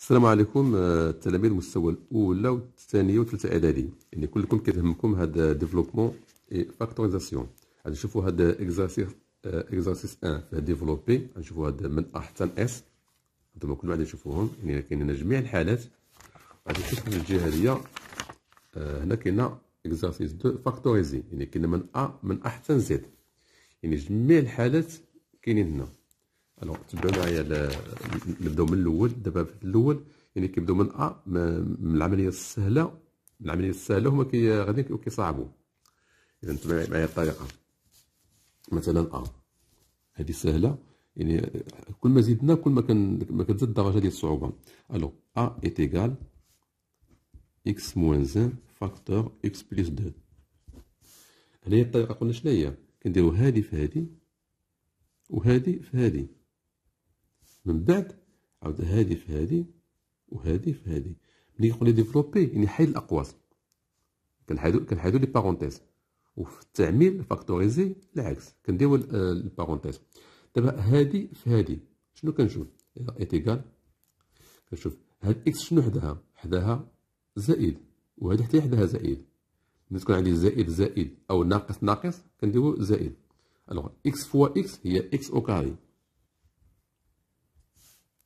السلام عليكم آه، التلاميذ المستوى الاولى والثانيه والثالثه اعدادي يعني كلكم كيهمكم هذا ديفلوبمون اي فاكتوريزاسيون غنشوفوا هذا اكزارسيس اكزارسيس آه، 1 في ديفلوبي غنشوفوا هذا من ا حتى اس هذوما كلهم غادي نشوفوهم يعني كاين هنا جميع الحالات غادي من الجهه هذيا آه، هنا كاين اكزارسيس 2 فاكتوريزي يعني كاين من ا من ا حتى زد يعني جميع الحالات كاينين هنا الوغ تبعو معايا نبداو من الاول دابا في الاول يعني كيبداو من ا من العمليه السهله من العمليه السهله هما كي غادي كيصعبوا اذا تبع معايا الطريقه مثلا ا هذه سهله يعني كل ما زدنا كل ما كان ما كتزاد الدرجه ديال الصعوبه الو ا ايت ايغال اكس موان زان فاكتور اكس بلس 2 هي الطريقه قلنا شنو هي كنديرو هادي في هادي وهادي في هادي من بعد عاود هذه في هذه وهذه في هذه ملي كنقول لي ديفلوبي يعني حيد الاقواس كنحيدو كنحيدو لي بارونتيز وفي التعميل فاكتوريزي العكس كنديرو البارونتيز آه، دابا هادي في هذه شنو كنشوف ايتيغال كنشوف هاد اكس شنو حداها حداها زائد وهادي حتى حداها زائد ملي تكون عندي زائد زائد او ناقص ناقص كنديرو زائد الوغ اكس فوا اكس هي اكس او كاري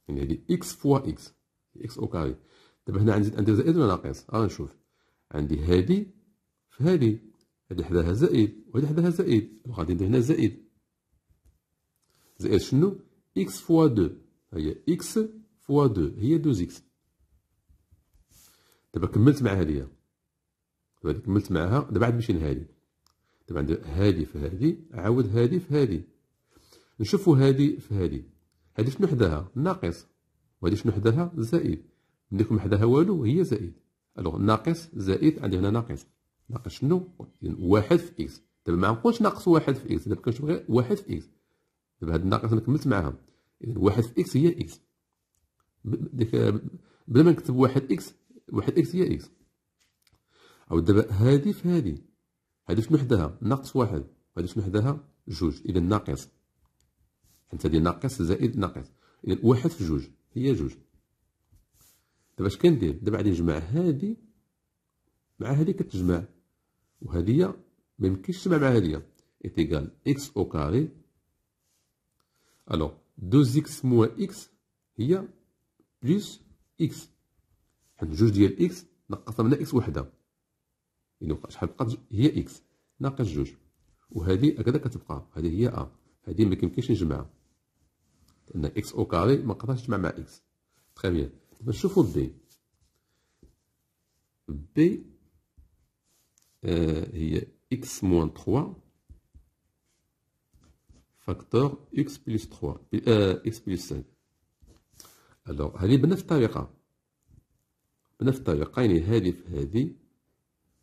يعني هذه اكس فوا اكس اكس او كاري دابا هنا عندي عندي زائد ولا ناقص ها آه، نشوف عندي هذه في هذه هذه حداها زائد وهذه حداها زائد غادي ندير هنا زائد زائد شنو اكس فوا دو هي اكس فوا دو هي دوز اكس دابا كملت مع هذه دابا كملت معها دابا عاد نمشي لهادي دابا عندي هادي في هذه عاود هادي في هذه نشوفوا هادي في هذه هذه شنو حداها ناقص وهذه شنو حداها زائد ملي يكون حداها والو هي زائد الوغ ناقص زائد عندي هنا ناقص ناقص شنو واحد في اكس دابا ما نقولش ناقص واحد في اكس دابا كنشوف غير واحد في اكس دابا هاد الناقص انا كملت معاها اذا واحد في اكس هي اكس ديك بلا ما نكتب واحد اكس واحد اكس هي اكس او دابا هادي في هادي هادي شنو حداها ناقص واحد هادي شنو حداها جوج اذا ناقص انت دي ناقص زائد ناقص اذا واحد في جوج هي جوج دابا اش كندير دابا غادي نجمع هادي مع هادي كتجمع وهادي ما يمكنش تجمع مع هادي est اكس او كاري الو دوز اكس موا اكس هي بلس اكس حيت جوج ديال اكس نقصها من اكس وحده يعني شحال بقات هي اكس ناقص جوج وهذه هكذا كتبقى هذه هي ا هذه ما كيمكنش نجمعها لان اكس او كاري ما تجمع مع اكس تخي بيان دابا نشوفو بي بي آه هي اكس موان تخوا فاكتور اكس بليس تخوا آه اكس بليس 5 الوغ هادي بنفس الطريقه بنفس الطريقه يعني هادي في هادي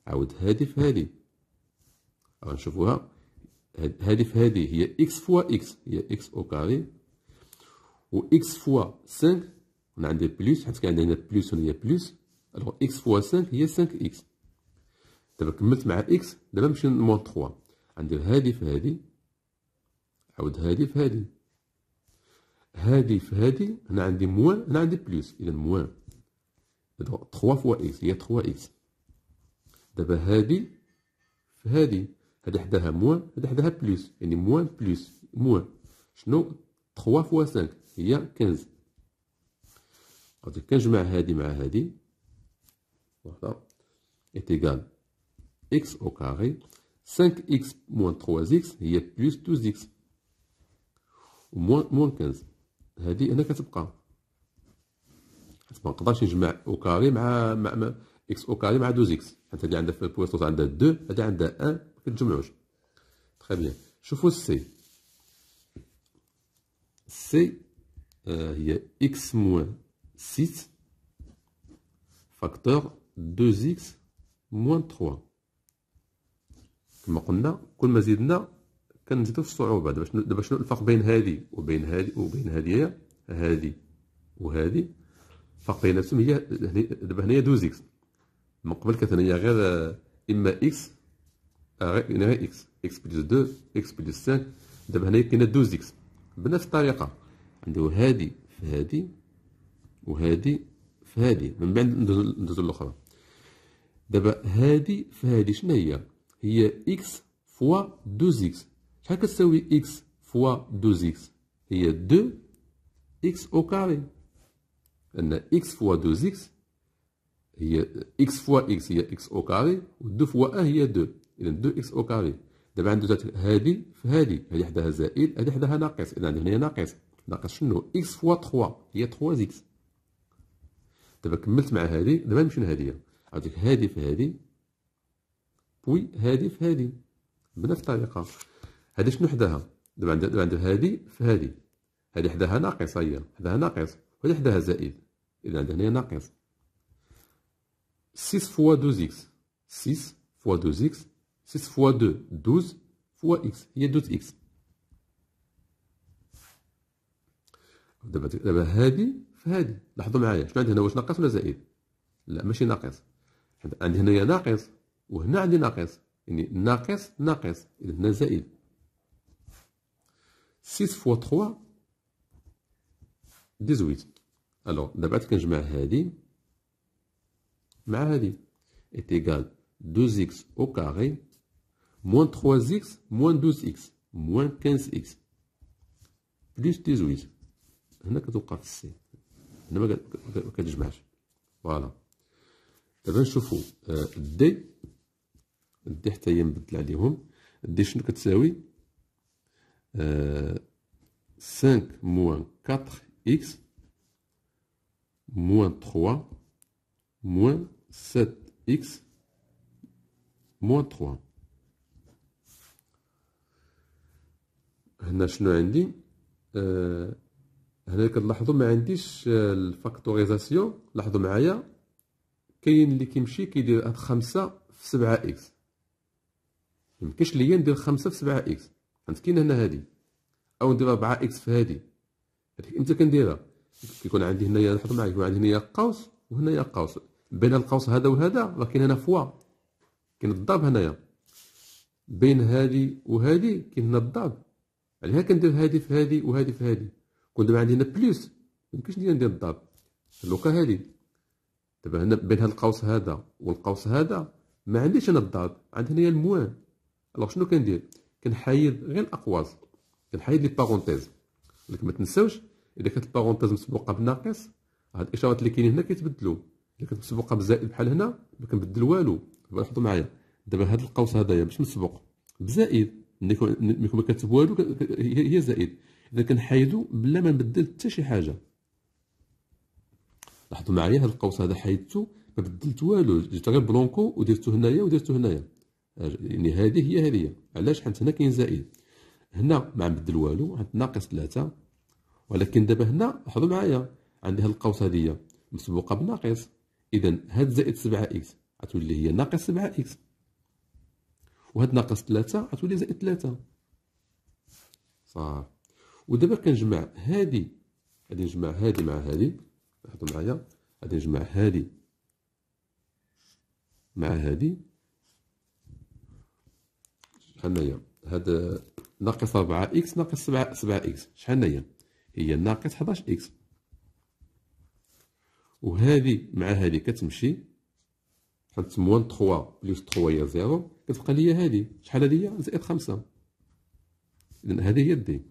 عاود هادي في هادي غنشوفوها هادي في هادي هي اكس فوا اكس هي اكس او كاري و x فوا 5 هنا عندي بلس حيت كان عندنا هنا بلس وهنا هي بلس الوغ x فوا 5 هي 5 اكس دابا كملت مع x, دابا نمشي لموان 3 غندير هادي في هادي عاود هادي في هادي هذه في هذه هنا عندي موان هنا عندي بلس اذا موان 3 فوا اكس هي 3 اكس دابا هذه في هذه هادي حداها موان هادي حداها بلوس يعني موان بلوس موان شنو 3 فوا 5 هي كنز قلت لك كنجمع هذه مع هذه فوالا ايتيغال إكس أو كاري 5 x موان 3 x هي بلس 2x وموان موان 15 هذه هنا كتبقى حيت ما نقدرش نجمع أو كاري مع مع, إكس أو كاري مع 2x حيت هادي عندها في البويسونس عندها 2 هذه عندها 1 ما كتجمعوش تخي بيان شوفوا السي السي هي اكس موان 6 فاكتور 2 اكس موان 3 كما قلنا كل ما زدنا كنزيدو في الصعوبه دابا دابا شنو الفرق بين هذه وبين هذه وبين هذه هذه وهذه الفرق بين نفسهم هي دابا هنايا 2 اكس من قبل كانت هنايا غير آه، اما اكس آه، غير اكس اكس بلس 2 اكس بلس 5 دابا هنايا كاينه 2 اكس بنفس الطريقه عنده هادي في هادي وهادي في هادي من بعد ندوزو الاخرى دابا هادي في هادي شنو هي هي اكس فوا دوز اكس شحال كتساوي اكس فوا دوز اكس هي دو اكس او كاري ان اكس فوا دوز اكس هي اكس فوا اكس هي اكس او كاري و2 فوا ا هي 2 اذا 2 اكس او كاري دابا عندو هادي في هادي هادي حداها زائد هادي حداها ناقص اذا عندنا هنا ناقص ناقص شنو اكس فوا 3 هي 3 اكس دابا كملت مع هذه دابا نمشي لهذه عاودك هذه في هذه بوي هذه في هذه بنفس الطريقه هذه شنو حداها دابا عندها دابا عندها هذه في هذه هذه حداها ناقصه هي حداها ناقص وهذه حداها زائد اذا عندها هنا ناقص 6 فوا 2 اكس 6 فوا 2 اكس 6 فوا 2 12 فوا اكس هي 12 اكس دابا دابا هادي في هادي لاحظوا معايا شنو عندي هنا واش ناقص ولا زائد لا ماشي ناقص عندي هنايا ناقص وهنا عندي ناقص يعني ناقص ناقص اذا هنا زائد 6 فوا 3 18 الو دابا كنجمع هادي مع هادي est égal اكس او كاري موان 3 اكس موان 12 اكس موان 15 اكس plus 18. هنا كتوقع في الصين هنا ما كتجمعش فوالا دابا نشوفو آه، الدي الدي حتى هي مبدل عليهم الدي شنو كتساوي سانك موان كاطخ اكس موان تخوا موان سات اكس موان تخوا هنا شنو عندي آه، هنا كنلاحظوا ما عنديش آه، الفاكتوريزاسيون لاحظوا معايا كاين اللي كيمشي كيدير هاد خمسة في سبعة اكس ميمكنش ليا ندير خمسة في سبعة اكس حيت كاين هنا هادي او ندير ربعة اكس في هادي هاديك امتى كنديرها كيكون عندي هنايا لاحظوا معايا كيكون عندي هنايا قوس وهنايا قوس بين القوس هذا وهذا راه كاين هنا فوا كاين الضرب هنايا بين هادي وهادي كاين هنا الضرب عليها كندير هادي في هادي وهادي في هادي كون دابا عندي هنا بليس ميمكنش ندير ندير الضرب اللوكا هادي دابا هنا بين هاد القوس هذا والقوس هذا ما عنديش انا الضرب عندي هنايا الموان الوغ شنو كندير كنحيد غير الاقواس كنحيد لي بارونتيز ولكن ما تنساوش اذا كانت البارونتيز مسبوقه بناقص هاد الاشارات اللي كاينين هنا كيتبدلوا الا كانت مسبوقه بزائد بحال هنا ما كنبدل والو لاحظوا معايا دابا هاد القوس هذايا مش مسبوق بزائد ملي كنكتب كتب والو هي زائد اذا كنحيدو بلا ما نبدل حتى شي حاجه لاحظوا معايا هذا القوس هذا حيدته ما بدلت والو جبت غير بلونكو ودرتو هنايا ودرتو هنايا آه، يعني هذه هي هذه علاش حيت هنا كاين زائد هنا ما نبدل والو عند ناقص ثلاثة ولكن دابا هنا لاحظوا معايا عندي هاد القوس هذه مسبوقه بناقص اذا هاد زائد 7 اكس غتولي هي ناقص 7 اكس وهاد ناقص 3 غتولي زائد 3 صافي ودابا كنجمع هادي غادي نجمع هادي مع هادي لاحظوا معايا غادي نجمع هادي مع هادي شحال هي هاد ناقص 4 اكس ناقص 7 7 اكس شحال هي هي ناقص 11 اكس وهذه مع هذه كتمشي بحال تموان 3 بلس 3 هي 0 كتبقى لي هذه شحال هذه زائد 5 اذا هذه هي الدي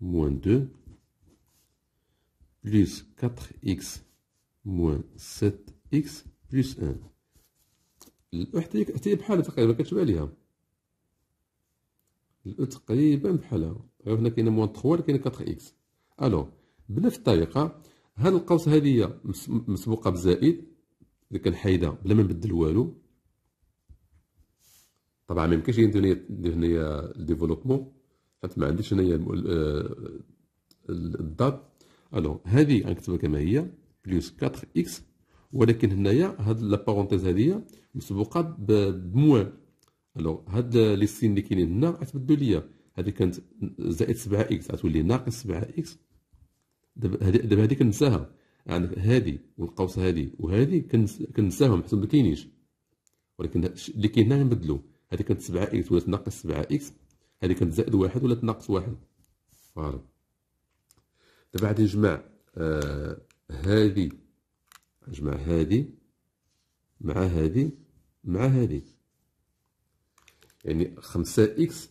moins 2 plus 4x moins 7x plus 1 الوحده حتى هي تقريبا كتشبه عليها تقريبا بحالها هنا كاينه موان 3 كاينه 4 اكس الو بنفس الطريقه هاد القوس هذه مسبوقه بزائد اذا كان حايده بلا ما نبدل والو طبعا ما يمكنش يندير هنايا ديفلوبمون حيت ما عنديش انايا الدات آه، الوغ هذه غنكتبها كما هي بليس 4 اكس ولكن هنايا هاد لابارونتيز هادي مسبوقة بموان الوغ هاد لي سين اللي كاينين هنا غتبدلو ليا هادي كانت زائد 7 اكس غتولي ناقص 7 اكس دابا هادي كنساها يعني هادي والقوس هادي وهادي كنساهم حيت ما كاينينش ولكن اللي كاين هنا غنبدلو هادي كانت 7 اكس ولات ناقص 7 اكس هذه يعني كانت زائد واحد ولا تناقص واحد فوالا دابا غادي نجمع آه هذه نجمع هذه مع هذه مع هذه يعني خمسة إكس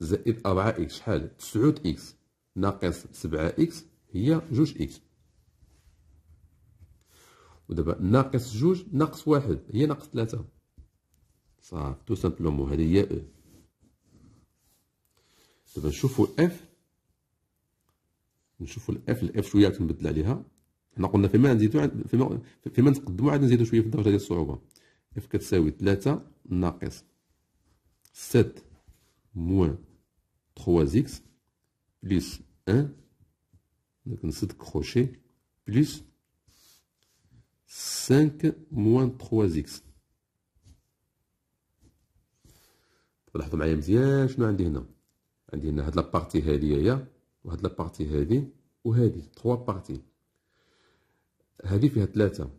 زائد أربعة إكس شحال تسعود إكس ناقص سبعة إكس هي جوج إكس ودابا ناقص جوج ناقص واحد هي ناقص ثلاثة صافي تو سامبلومون هذه هي أو دابا نشوفوا اف نشوفوا الاف الاف شويه تنبدل عليها حنا قلنا فيما نزيدو فيما فيما نتقدموا عاد نزيدو شويه في الدرجه ديال الصعوبه اف كتساوي 3 ناقص 7 موان 3 اكس بليس 1 كنسد كروشي بليس 5 موان 3 اكس لاحظوا معايا مزيان شنو عندي هنا عندي هنا هاد لابارتي هادي هي وهاد لابارتي هادي وهادي تخوا بارتي هادي فيها ثلاثة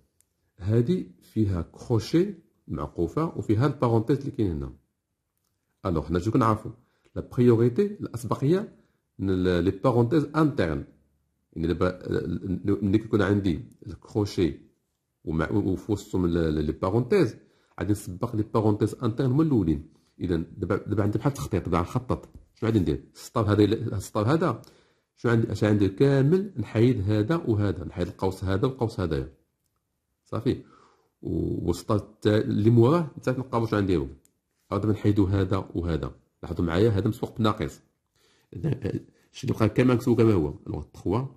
هادي فيها كروشي معقوفة وفيها البارونتيز اللي كاين هنا الوغ حنا شنو كنعرفو لا بريوريتي الأسبقية لي بارونتيز انترن يعني دابا ملي كيكون عندي الكروشي ومع وفي وسطهم لي بارونتيز غادي نسبق لي بارونتيز انترن هما الاولين اذا دابا دابا عندي بحال التخطيط دابا نخطط شنو غادي ندير السطاب هذا السطاب هذا شنو عندي اش عندي كامل نحيد هذا وهذا نحيد القوس هذا والقوس هذايا صافي والسطاب اللي موراه حتى نلقاو شنو عندي غادي نحيدو هذا وهذا لاحظوا معايا هذا مسوق بناقص اللي بقى كما مكتوب كما هو لو 3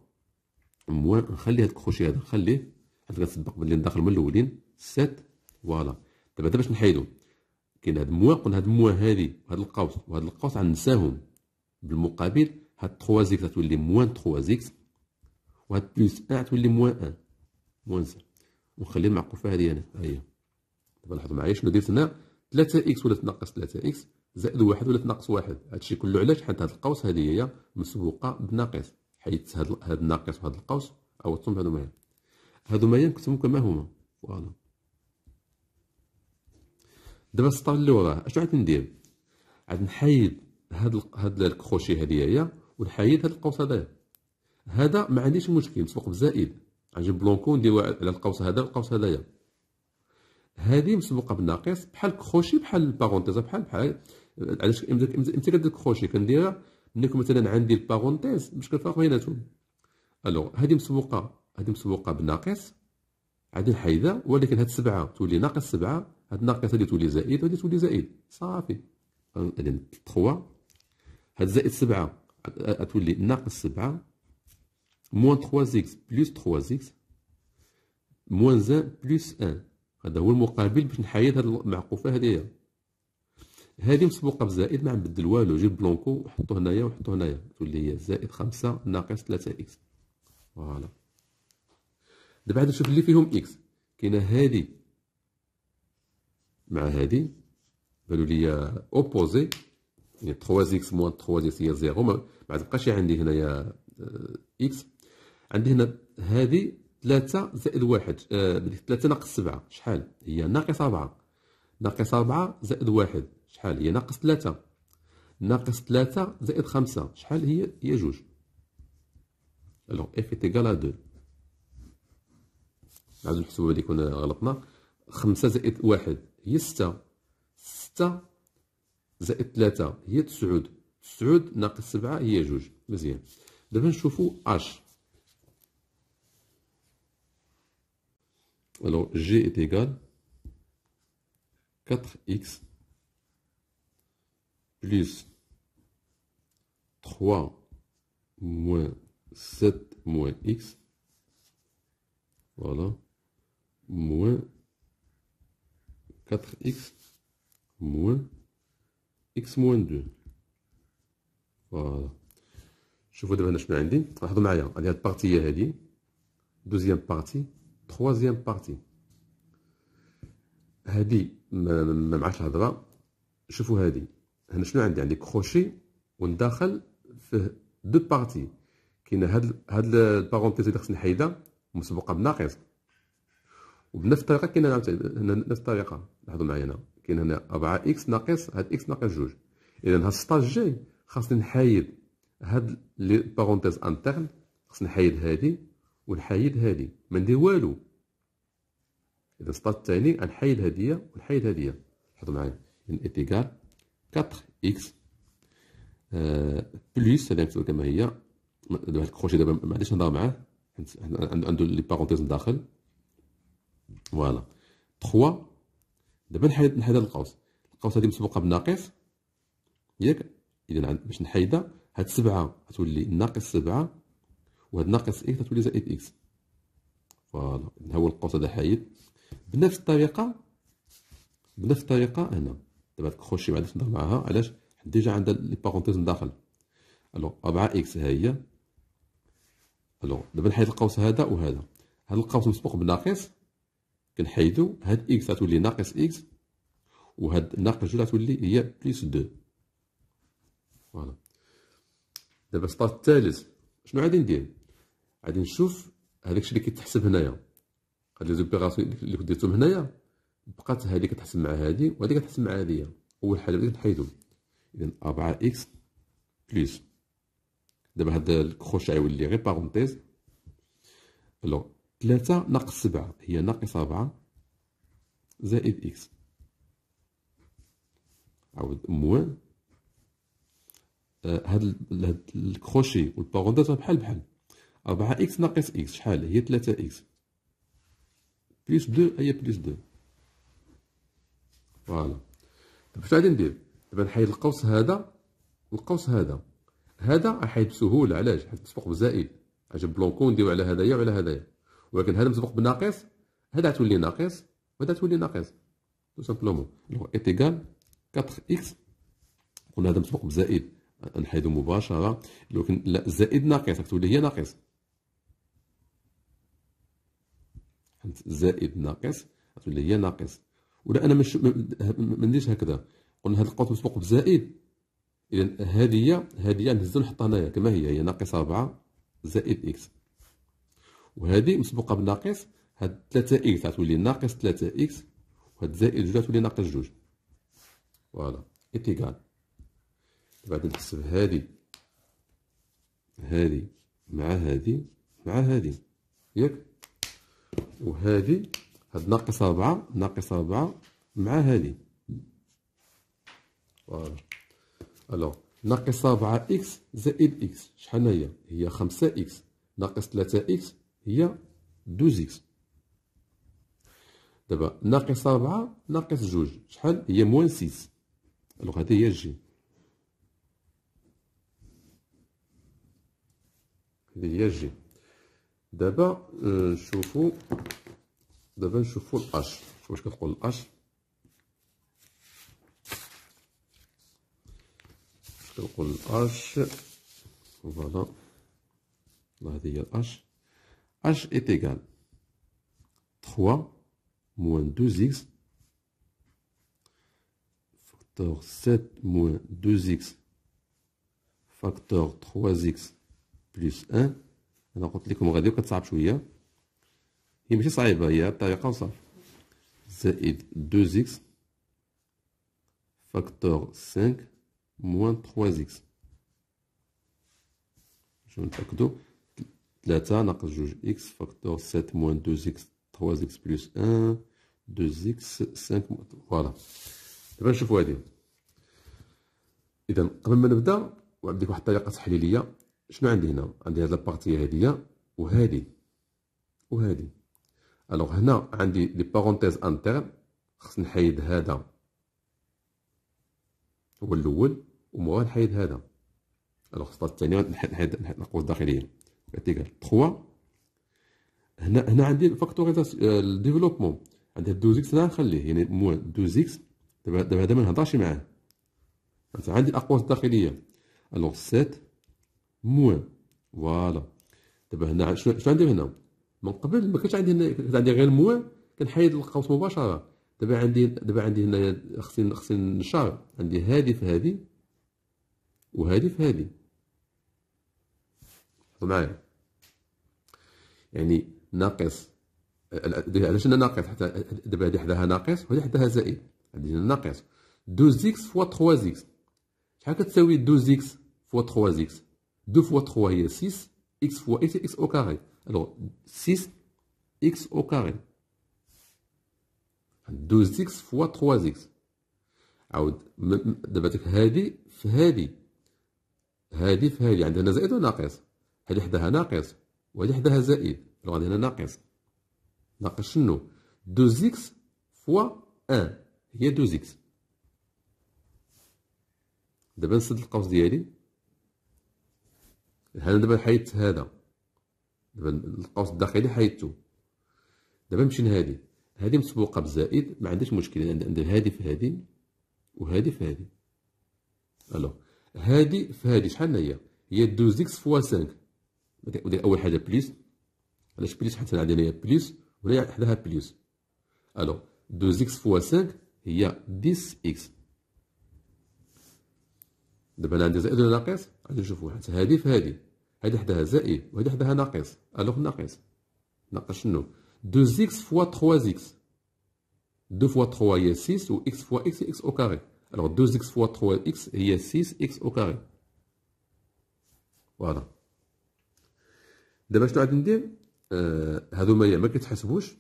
موان نخلي هاد الكروشي هذا نخليه حيت غنسبق باللي ندخل من الاولين 7 فوالا دابا هذا باش نحيدو كاين هاد موا قلنا هاد موا هادي وهاد القوس وهاد القوس غنساهم بالمقابل هاد 3 زيكس غتولي موان 3 زيكس وهاد بلوس ان غتولي موان ان موان زيكس ونخلي المعقوفه هادي انا هاهي هي دابا لاحظوا معايا شنو درت هنا 3 اكس ولات ناقص 3 اكس زائد واحد ولات ناقص واحد هادشي كله علاش حيت هاد القوس هادي هي مسبوقه بناقص حيت هاد هاد الناقص وهاد القوس عوضتهم بهادو معايا هادو معايا نكتبهم كما هما فوالا دابا سطر لورا اش عاد ندير عاد نحيد هاد هاد الكروشي هي ونحيد هاد القوس هذايا هذا ما عنديش مشكل مسبوق بزائد غنجيب بلونكو نديرو على القوس هذا والقوس هذايا هذه مسبوقه بالناقص بحال كروشي بحال البارونتيز بحال بحال علاش امتى كدير كروشي كنديرها ملي مثلا عندي البارونتيز باش كنفرق بيناتهم الوغ هذه مسبوقه هذه مسبوقه بالناقص غادي نحيدها ولكن هاد سبعة تولي ناقص سبعة هاد ناقص هادي تولي زائد هادي تولي زائد صافي غادي تخوا هاد زائد سبعة تولي ناقص سبعة موان تخوا زيكس بلوس تخوا زيكس موان زان بلوس ان هذا هو المقابل باش نحيد هاد المعقوفة هادي هادي مسبوقة بزائد ما نبدل والو جيب بلونكو وحطو هنايا وحطو هنايا تولي هي زائد خمسة ناقص تلاتة اكس فوالا دابا عاد نشوف اللي فيهم اكس كاينه هذه مع هذه قالوا لي اوبوزي يعني 3 اكس موان 3 اكس هي زيرو ما تبقاش عندي هنايا اكس آه، عندي هنا هذه 3 زائد 1 آه 3 ناقص 7 شحال هي ناقص 4 ناقص 4 زائد 1 شحال هي ناقص 3 ناقص 3 زائد 5 شحال هي هي جوج الوغ اف ايتيغال ا 2 نعاودو نحسبو هادي كون غلطنا خمسة زائد واحد هي ستة ستة زائد ثلاثة هي تسعود تسعود ناقص سبعة هي جوج مزيان دابا نشوفو اش الوغ جي ايتيكال كاتر اكس بليس تخوا موان سات موان اكس فوالا moins 4x moins x moins 2 فوالا شوفوا دابا هنا شنو عندي لاحظوا معايا عندي هاد البارتي هي هادي دوزيام بارتي تخوازيام بارتي هادي ما, ما معاش الهضره شوفوا هادي هنا شنو عندي عندي كروشي وندخل فيه دو بارتي كاين هاد هاد البارونتيز اللي خصني نحيدها مسبوقه بناقص وبنفس الطريقه كاين هنا نفس الطريقه لاحظوا معايا هنا كاين هنا 4 اكس ناقص هاد اكس ناقص جوج اذا هاد 16 جي خاصني نحايد هاد لي بارونتيز انترن خاصني نحايد هادي ونحايد هادي ما ندير والو اذا 16 الثاني غنحايد هادي ونحايد هادي لاحظوا معايا ايكال 4 اكس آه، بلس هذه كما هي هاد الكروشي دابا معليش نهضر معاه عنده لي بارونتيز من داخل فوالا 3 دابا نحيد نحيد هاد القوس القوس هادي مسبوقه بناقص ياك اذا باش نحيدها هاد سبعة غتولي ناقص سبعة وهاد ناقص اكس غتولي زائد اكس فوالا ها هو القوس هذا حايد بنفس الطريقة بنفس الطريقة هنا دابا هاد الكروشي معليش نهضر معاها علاش ديجا عندها لي باغونتيز من داخل الو ربعة اكس ها هي الو دابا نحيد القوس هذا وهذا هاد القوس مسبوق بناقص كنحيدو هاد إكس غتولي ناقص إكس وهاد ناقص جوج غتولي هي بليس دو فوالا دابا السطر الثالث شنو غادي ندير غادي نشوف هذاك الشيء اللي كيتحسب هنايا هاد لي زوبيراسيون اللي خديتهم درتهم هنايا بقات هادي كتحسب مع هادي وهادي كتحسب مع هادي اول حاجه بغيت نحيدو اذا 4 اكس بليس دابا هاد الكروش غيولي غير بارونتيز الو ثلاثة ناقص سبعة هي ناقص ربعة زائد إكس عاود موان آه، هاد هاد الكروشي الباغوندات بحال بحال ربعة إكس ناقص إكس شحال هي ثلاثة إكس بليس دو هي بليس دو فوالا دابا شنو غادي ندير دابا نحيد القوس هذا القوس هذا هذا غنحيد بسهوله علاش حيت مسبوق بزائد عجب بلونكو نديرو على هذايا وعلى هذايا ولكن هذا مسبوق بناقص هذا تولي ناقص وهذا تولي ناقص تو سامبلومون لو ايتيكال 4 اكس قلنا هذا مسبوق بزائد نحيدو مباشره لكن لا زائد ناقص تولي هي ناقص زائد ناقص تولي هي ناقص ولا انا مش ما نديرش هكذا قلنا هذا القوس مسبوق بزائد اذا هذه هذه نهزو نحطها هنايا كما هي هي ناقص 4 زائد اكس وهذه مسبوقه بناقص هاد 3 اكس غتولي ناقص 3 اكس وهاد زائد جوج غتولي ناقص جوج فوالا اتيكال دابا غادي نحسب هادي هادي مع هادي مع هادي ياك وهادي هاد ناقص ربعة ناقص ربعة مع هادي فوالا الو ناقص ربعة اكس زائد اكس شحال هي هي خمسة اكس ناقص 3 اكس هي 2 اكس دابا ناقص 4 ناقص 2 شحال هي موان 6 الوغ هذه هي جي هذه هي جي دابا نشوفو آه، دابا نشوفو الاش شوف واش كتقول الاش كنقول الاش فوالا هذه هي الاش h est égal 3 moins 2x facteur 7 moins 2x facteur 3x plus 1 انا قلت لكم غادي كتصعب شويه هي ماشي صعيبه هي الطريقه وصافي زائد 2x facteur 5 moins 3x Je que تلاتة ناقص جوج إكس فاكتور سات موان دوز إكس تخواز إكس بلوس أن دوز إكس سانك فوالا دابا نشوفو هادي إذا قبل ما نبدا وعندك واحد الطريقة تحليلية شنو عندي هنا عندي هاد لابارتي هادية وهادي وهادي الوغ هنا عندي لي بارونتيز انترن خص نحيد هذا هو الاول ومورا نحيد هذا الوغ خصنا الثانيه نحيد نحيد نقوس داخليه est égal 3 هنا هنا عندي الفاكتوريزاسيون آه، ديفلوبمون عندي 2 اكس هنا نخليه يعني موان 2 اكس دابا دابا هذا ما نهضرش معاه عندي الاقواس الداخليه الوغ 7 موان فوالا دابا هنا شنو عندي هنا من قبل ما كانش عندي هنا كانت عندي غير موان كنحيد القوس مباشره دابا عندي دابا عندي هنا خصني خصني نشار عندي هذه في هذه وهذه في هذه معايا يعني ناقص علاش انا ناقص حتى دابا هذه حداها ناقص وهذه حداها زائد هذه ناقص دو زيكس فوا 3 زيكس شحال كتساوي دو زيكس فوا 3 زيكس 2 فوا 3 هي 6 اكس فوا اكس اكس او كاري الوغ 6 اكس او كاري دو زيكس فوا 3 زيكس عاود دابا هذه في هذه هذه في هذه عندنا زائد وناقص هذا حداها ناقص وهذه حداها زائد لو غادي هنا ناقص ناقص شنو 2x فوا 1 هي 2x دابا نسد القوس ديالي هنا دابا حيدت هذا دابا القوس الداخلي حيدتو دابا نمشي لهادي هادي مسبوقه بزائد ما عندهاش مشكل ندير هادي في هادي وهادي في هادي الو هادي في هادي شحال هي هي 2x فوا 5 ندير اول حاجه بليس علاش بليس حيت انا هي بليس ولا حداها بليس الو 2 اكس فوا 5 هي 10 اكس دابا انا عندي زائد ولا ناقص غادي نشوفو حتى هادي في هادي هادي حداها زائد وهادي حداها ناقص الوغ ناقص ناقص شنو 2 اكس فوا 3 اكس 2 فوا 3 هي 6 و اكس فوا اكس اكس او كاري الوغ 2 اكس فوا 3 اكس هي 6 اكس او كاري فوالا دابا شنو غادي ندير آه، هادو هذوما ما كتحسبوش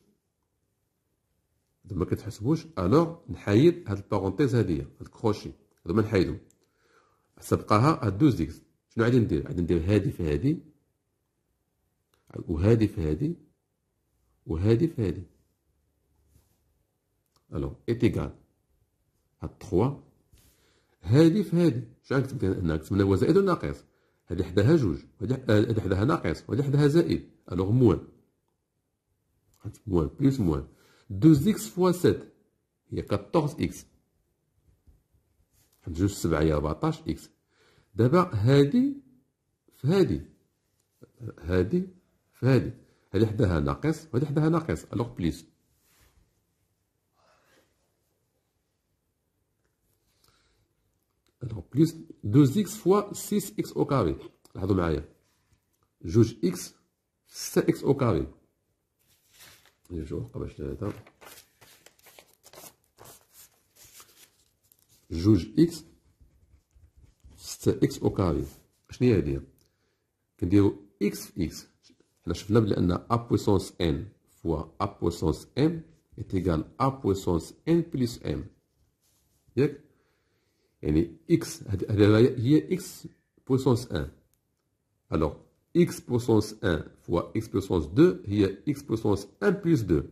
ما كتحسبوش الوغ نحيد هاد البارونتيز هادي هاد الكروشي ما نحيدهم سبقاها هاد دوز ديكس شنو غادي ندير غادي ندير هادي في هادي وهادي في هادي وهادي في هادي الوغ ايتيغال هاد 3 هادي في هادي شنو غنكتب هنا كتبنا هو زائد وناقص هذه حداها جوج هذه حداها ناقص وهذه حداها زائد الوغ موان موان بلوس موان 2 اكس فوا 7 هي 14 اكس حد جوج سبعة هي 14 اكس دابا هادي في هادي هادي في هادي هذه حداها ناقص وهذه حداها ناقص الوغ بليس donc plus 2x fois 6x au carré. Regardez-moi. Juge x, 6 x au carré. Les jours, comment je vais l'éteindre Juge x, 6 x au carré. Je n'ai rien à hein. dire. Je vais dire x, x. Je vais l'appeler à a puissance n fois a puissance m est égal à a puissance n plus m. D'accord il x, y a x puissance 1. Alors, x puissance 1 fois x puissance 2, il y a x puissance 1 plus 2.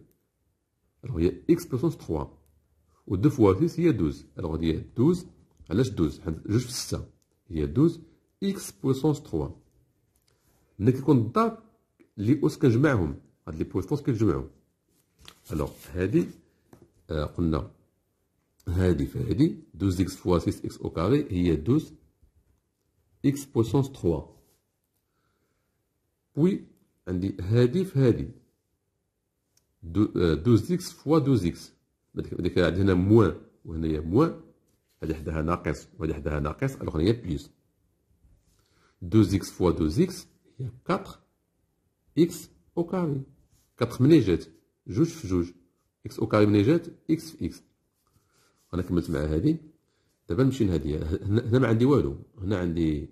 Alors, il y a x puissance 3. Ou 2 fois 6, il y a 12. Alors, il y a 12, à 12, juste ça. Il y a 12, x puissance 3. ملي كيكون الدار لي اوس كنجمعهم هاد لي بويسطونس كنجمعهم alors هادي قلنا 12x fois 6x au carré, il y a 12x puissance 3. Puis, on dit 12x euh, fois 12x. On dit y a moins, y a moins, on dit y a moins, on dit y a moins, alors il y a plus. 12x fois 12x, il y a 4x au carré. 4 m'énegètes. Jouge, juge. X au m'énegètes, x x. انا كملت مع هذه دابا نمشي لهذه هنا ما عندي والو هنا عندي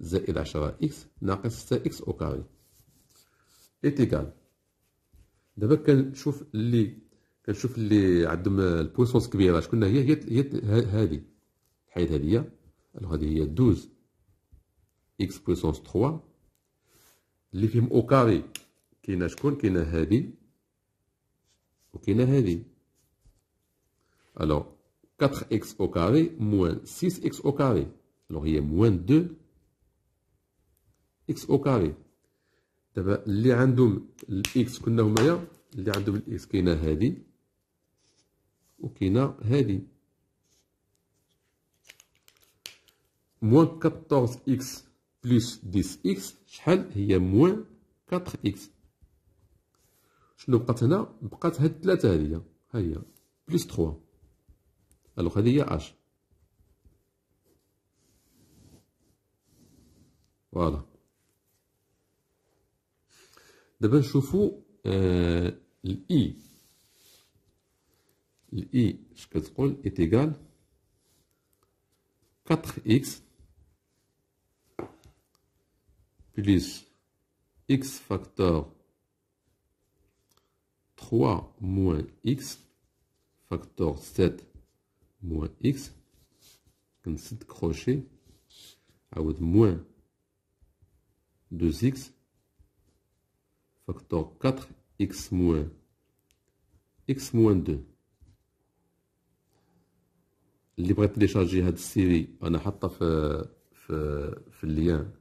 زائد 10 اكس ناقص 6 اكس او كاري ايتيكال دابا كنشوف اللي كنشوف اللي عندهم البويسونس كبيره شكون هي هي هي هذه حيت هذه هي هذه هي 12 اكس بويسونس 3 اللي فيهم او كاري كاينه شكون كاينه هذه وكاينه هذه Alors, 4x au carré moins 6x au carré. Alors, il y a moins 2 x au carré. دابا اللي عندهم الاكس كنا همايا اللي عندهم الاكس كاينه هذه وكاينه هذه موان 14 x بلس 10 اكس شحال هي موان 4 x شنو بقات هنا بقات هاد الثلاثه هذه ها هي بلس 3 Alors, elle est H. Voilà. D'abord, je vous l'I. L'I, je peux te est égal 4X plus X facteur 3 moins X facteur 7 موان إكس كنسد كروشي عاود موان دوز إكس فاكتور كاتر إكس موان إكس موان دو اللي بغيت تليشارجي هاد السيري أنا حاطها في في في الليان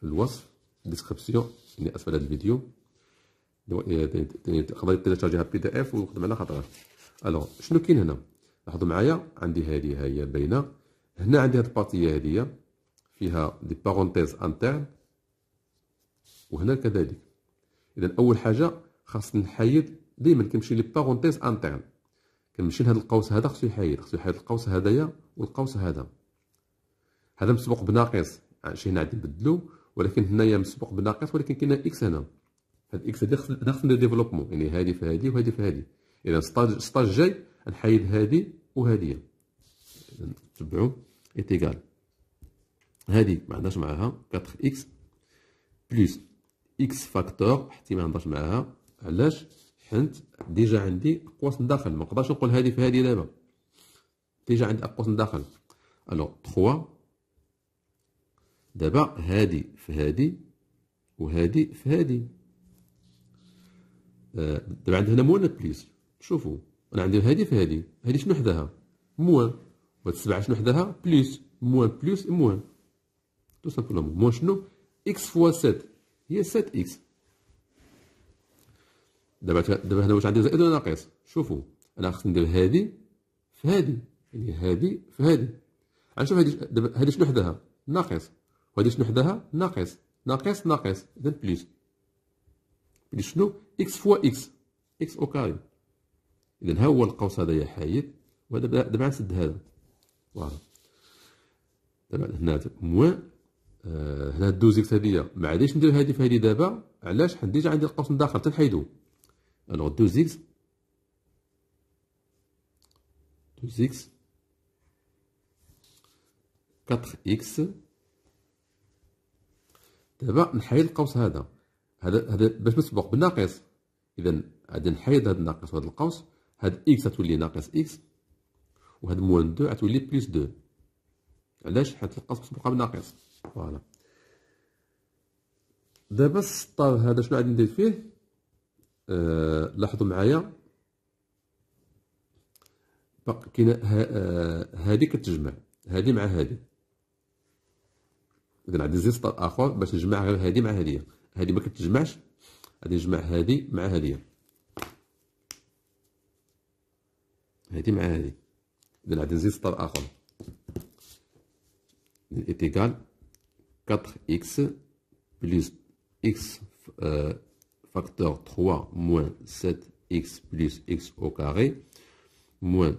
في الوصف ديسكريبسيون يعني أسفل هاد الفيديو تقدر تليشارجيها بي دي اف وخدم على خاطرها الوغ شنو كاين هنا لاحظوا معايا عندي هذه هي باينه هنا عندي هاد البارتيه هذه فيها دي بارونتيز انترن وهنا كذلك اذا اول حاجه خاص نحيد ديما كنمشي لي بارونتيز انترن كنمشي لهذا القوس هذا خصو يحيد خصو يحيد القوس هذايا والقوس هذا هذا مسبوق بناقص شي هنا عندي نبدلو ولكن هنايا مسبوق بناقص ولكن كاين اكس هنا هاد اكس هادي خصنا ندير ديفلوبمون يعني هادي في هادي وهادي في هادي اذا ستاج جاي الحيد هذه وهذه تبعوا ايتيغال هذه ما عندهاش معاها 4x بلس اكس فاكتور حتى ما عندهاش معاها علاش حنت ديجا عندي اقواس داخل ما نقدرش نقول هذه في هذه دابا ديجا عندي اقواس داخل الو 3 دابا هادي في هادي وهذه في هذه آه، دابا عندنا هنا مونة بليس شوفوا انا عندي هذه في هذه شنو حداها موان وهاد السبعه شنو حداها بليس موان بليس موان تو سامبلومون موان شنو اكس فوا 7 هي 7 اكس دابا دابا هنا واش عندي زائد ولا ناقص شوفوا انا خصني ندير هذه في يعني هذه في هذه شوف هذه هذه شنو حداها ناقص وهذه شنو حداها ناقص ناقص ناقص اذا بليس بليس شنو اكس فوا اكس اكس او كاري اذا ها هو القوس هذا يا حايد وهذا دابا نسد هذا فوالا دابا هنا موان آه إكس هادي ما معليش ندير هذه في هذه دابا علاش حيت ديجا عندي القوس من داخل تنحيدو الوغ اكس دوز اكس 4 اكس دابا نحيد القوس هذا هذا هذا باش نسبق بالناقص اذا غادي نحيد هذا الناقص وهذا القوس هاد إكس غتولي ناقص إكس وهاد موان دو غتولي بليس دو علاش حيت القاسم تبقى بناقص فوالا دابا السطر هذا شنو غادي ندير فيه آه لاحظوا معايا باقي كاين هذه آه، كتجمع هذه مع هذه اذا عندي زي سطر اخر باش نجمع غير هذه مع هذه هذه ما كتجمعش غادي نجمع هذه مع هذه هادي مع هادي إذا غادي نزيد سطر آخر إتيكال 4x plus x فاكتور تخوا 3 moins 7x إكس x كاغي موان moins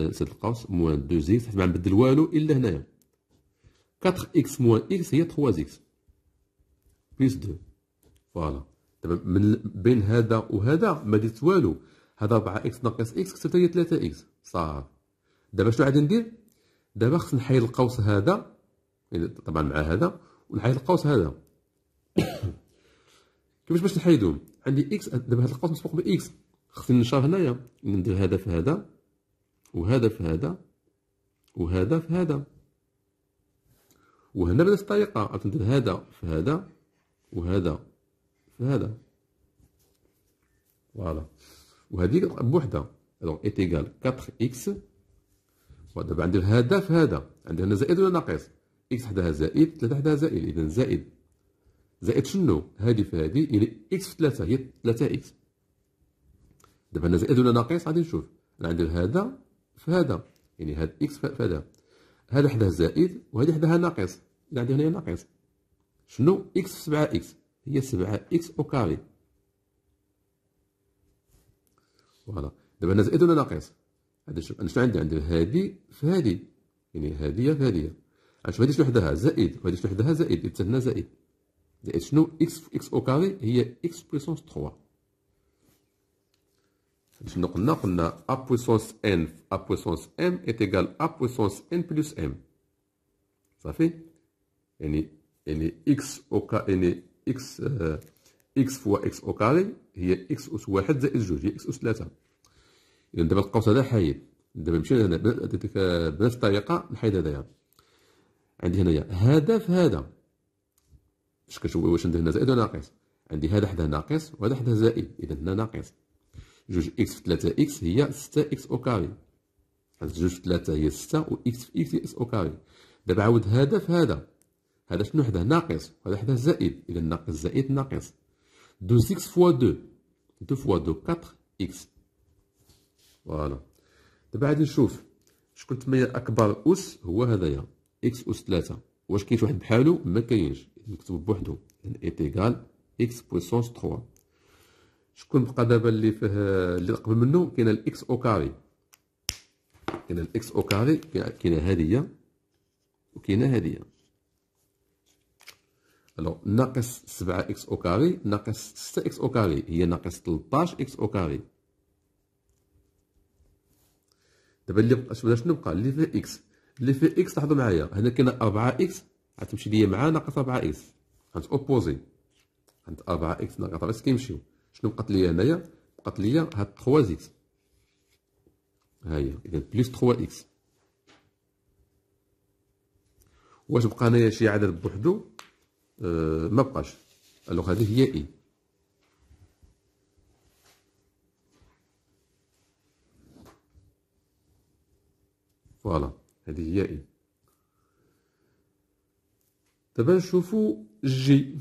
آه، القوس موان 2x حيت ما نبدل والو الا هنايا 4x موان x هي 3x plus 2 فوالا دابا من بين هذا وهذا ما درت والو هذا 4 اكس ناقص اكس كتبت هي 3 اكس صافي دابا شنو غادي ندير دابا خصني نحيد القوس هذا طبعا مع هذا ونحيد القوس هذا كيفاش باش نحيدهم عندي اكس دابا هذا القوس مسبوق باكس خصني نشر هنايا ندير هذا في هذا وهذا في هذا وهذا في هذا وهنا بنفس الطريقه غندير هذا في هذا وهذا في هذا فوالا وهذيك تنقسم بوحده دونك ايت ايكال 4 اكس ودابا عندي الهدف في هذا عندي هنا زائد ولا ناقص اكس حداها زائد 3 حداها زائد اذا زائد زائد شنو هذه في هذه الى يعني اكس في 3 هي 3 اكس دابا هنا زائد ولا ناقص غادي نشوف انا عندي هذا في هذا يعني هذا اكس في هذا هذا حداها زائد وهذه حداها ناقص اذا عندي هنا ناقص شنو اكس في 7 اكس هي 7 اكس او كاري فوالا دابا انا زائد ولا ناقص هذا شوف شنو عندي عندي هادي في هادي يعني هادية في هادية شوف هادي شنو وحدها زائد وهذه شنو وحدها زائد اذا هنا زائد زائد شنو اكس في اكس او كاري هي اكس بويسونس 3 شنو قلنا قلنا ا بويسونس ان في ا بويسونس ام ايت ا بويسونس ان بلس ام صافي يعني يعني اكس او كاري يعني اكس آه، اكس فوا اكس او كاري هي اكس اس واحد زائد جوج هي اكس اس ثلاثة إذا دابا القوس هذا حايد دابا مشينا هنا بنفس الطريقة نحيد هذايا عندي هنايا هذا في هذا اش كنشوف واش عندي هنا زائد ولا ناقص عندي هذا حدا ناقص وهذا حدا زائد إذا هنا ناقص جوج اكس في ثلاثة اكس هي ستة اكس أو كاري حيت جوج في ثلاثة هي ستة وإكس في إكس هي إكس أو كاري دابا عاود هذا في هذا هذا شنو حدا ناقص وهذا حدا زائد إذا ناقص زائد ناقص 2x fois 2 2 fois 2 4x فوالا دابا عاد نشوف شكون تما اكبر اس هو هذايا اكس اس 3 واش كاين واحد بحالو ما كاينش مكتوب بوحدو ايتيغال اكس بويسونس 3 شكون بقى دابا اللي فيه اللي قبل منه كاين الاكس او كاري كاين الاكس او كاري كاينه هذه وكاينه هذه الو ناقص 7 اكس او كاري ناقص 6 اكس او كاري هي ناقص 13 اكس او كاري دابا اللي بقى شنو شنو بقى اللي فيه اكس اللي فيه اكس لاحظوا معايا هنا كاين 4 اكس غتمشي ليا مع ناقص 4 اكس غنت اوبوزي عند 4 اكس ناقص 4 اكس كيمشيو شنو بقات ليا هنايا بقات ليا هاد 3 اكس ها هي اذا بلس 3 اكس واش بقى هنايا شي عدد بوحدو ما بقاش الوغ هذه هي اي فوالا هذه هي اي دابا نشوفو جي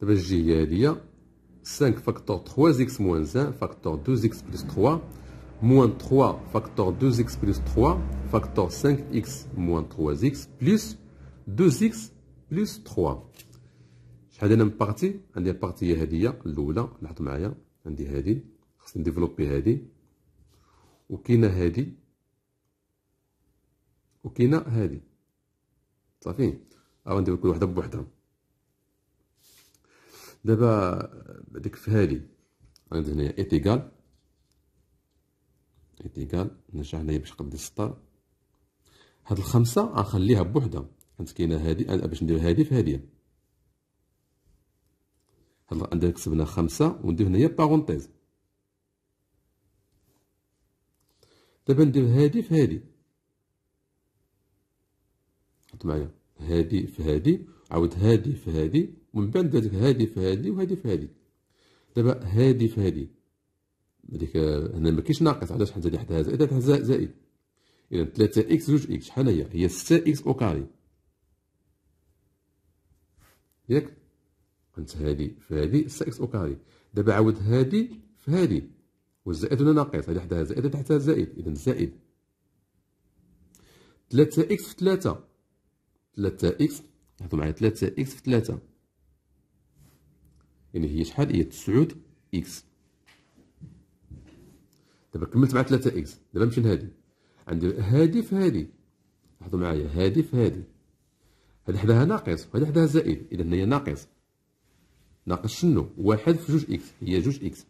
دابا جي هي هادية cinq facteur 3x moins 1 facteur 2x plus 3 moins 3 facteur 2x plus 3 facteur 5x moins 3x plus 2x بلس 3 شحال انا من بارتي عندي البارتي هادية الاولى لاحظ معايا عندي هادي خصني نديفلوبي هادي وكاينه هادي وكاينه هادي صافي غندير كل وحده بوحدها دابا بعديك في هادي عندي هنايا ايتيغال ايتيغال نرجع هنايا باش نقدي السطر هاد الخمسة غنخليها بوحدها كنت كاينه هادي انا باش ندير هادي في هادي هلا عندنا كتبنا خمسة وندير هنايا باغونتيز دابا ندير هادي في هادي حط معايا هادي في هادي عاود هادي في هادي ومن بعد درت هادي في هادي وهادي في هادي دابا هادي في هادي هذيك هنا ما كاينش ناقص علاش حتى هادي حتى زائد زائد اذا 3 اكس 2 اكس شحال هي هي 6 اكس او كاري ياك كنت هادي في هادي اكس او كاري دابا عاود هادي في هادي والزائد هنا ناقص هادي حداها زائد هادي تحتها زائد اذا زائد 3 اكس في 3 3 اكس لاحظوا معايا 3 اكس في 3 يعني هي شحال هي 9 اكس دابا كملت مع 3 اكس دابا نمشي لهادي عندي هادي في هادي لاحظوا معايا هادي في هادي هذا حداها ناقص وهذا حداها زائد اذا هي ناقص ناقص شنو واحد في جوج اكس هي جوج اكس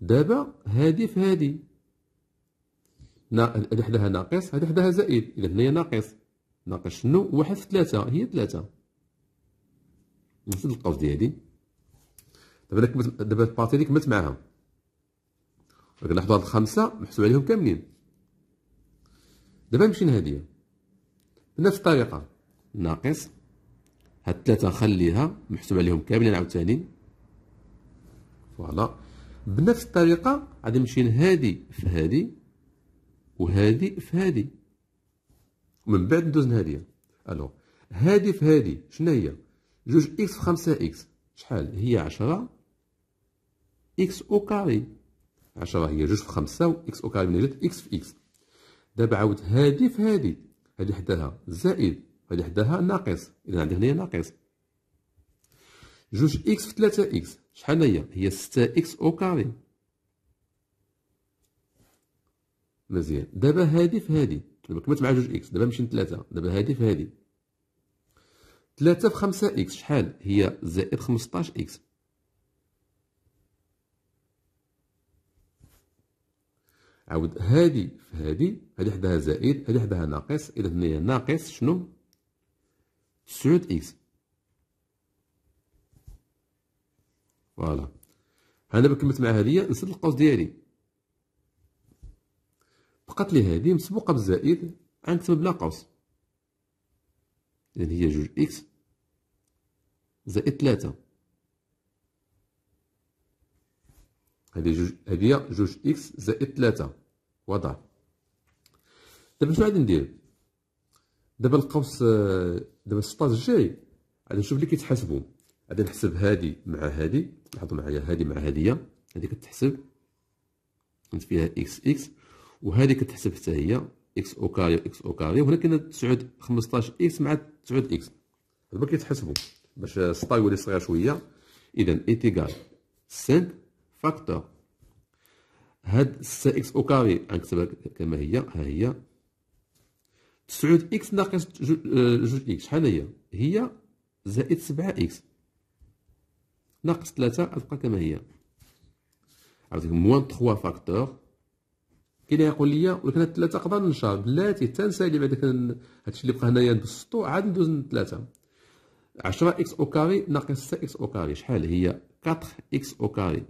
دابا هادي في هادي هذا حداها ناقص هذا حداها زائد اذا هي ناقص ناقص شنو واحد في ثلاثة هي ثلاثة نسد القوس ديالي دابا كملت دابا البارتي اللي كملت معاها ولكن لاحظوا هاد الخمسة محسوب عليهم كاملين دابا نمشي لهادية بنفس الطريقه ناقص هاد الثلاثه خليها محسوب عليهم كاملين عاوتاني فوالا بنفس الطريقه غادي نمشي لهادي في هادي وهادي في هادي ومن بعد ندوز لهادي الو هادي في هادي شنو هي جوج اكس في خمسة اكس شحال هي عشرة اكس او كاري عشرة هي جوج في خمسة و اكس او كاري من جات اكس في اكس دابا عاود هادي في هادي هذه حداها زائد هذه حداها ناقص اذا عندي هنايا ناقص جوج اكس في ثلاثة اكس شحال هي هي ستة اكس او كاري مزيان دابا هادي في هادي دابا كملت مع جوج اكس دابا مشي لثلاثة دابا هادي في هادي ثلاثة في خمسة اكس شحال هي زائد خمسطاش اكس عاود هادي في هادي هادي حداها زائد هادي حداها ناقص اذا هنايا ناقص شنو تسعود اكس فوالا انا بكملت مع هادي نسد القوس ديالي بقات لي هادي مسبوقه بالزائد غنكتب بلا قوس اذا هي جوج اكس زائد ثلاثة هذه جوج هذه جوج اكس زائد ثلاثة واضح دابا شنو غادي ندير دابا القوس آه، دابا السطاج الجاي غادي نشوف اللي كيتحاسبوا غادي نحسب هادي مع هادي لاحظوا معايا هادي مع هادية هادي كتحسب كانت فيها اكس اكس وهادي كتحسب حتى هي اكس او كاري اكس او كاري وهنا كاين تسعود 15 اكس مع تسعود اكس دابا كيتحسبوا باش السطا يولي صغير شويه اذا ايتيغال 5 فاكتور هاد ستة إكس أو كاري غنكتبها كما هي ها هي تسعود إكس ناقص آه، جوج إكس شحال هي هي زائد سبعة إكس ناقص ثلاثة غتبقى كما هي عرفتي موان تخوا فاكتور كاين يقول لي ولكن هاد ثلاثة قدر نشار بلاتي تنسى لي بعدا هادشي اللي بقى هنايا نبسطو عاد ندوز ثلاثة عشرة إكس أو كاري ناقص ستة إكس أو كاري شحال هي كاطخ إكس أو كاري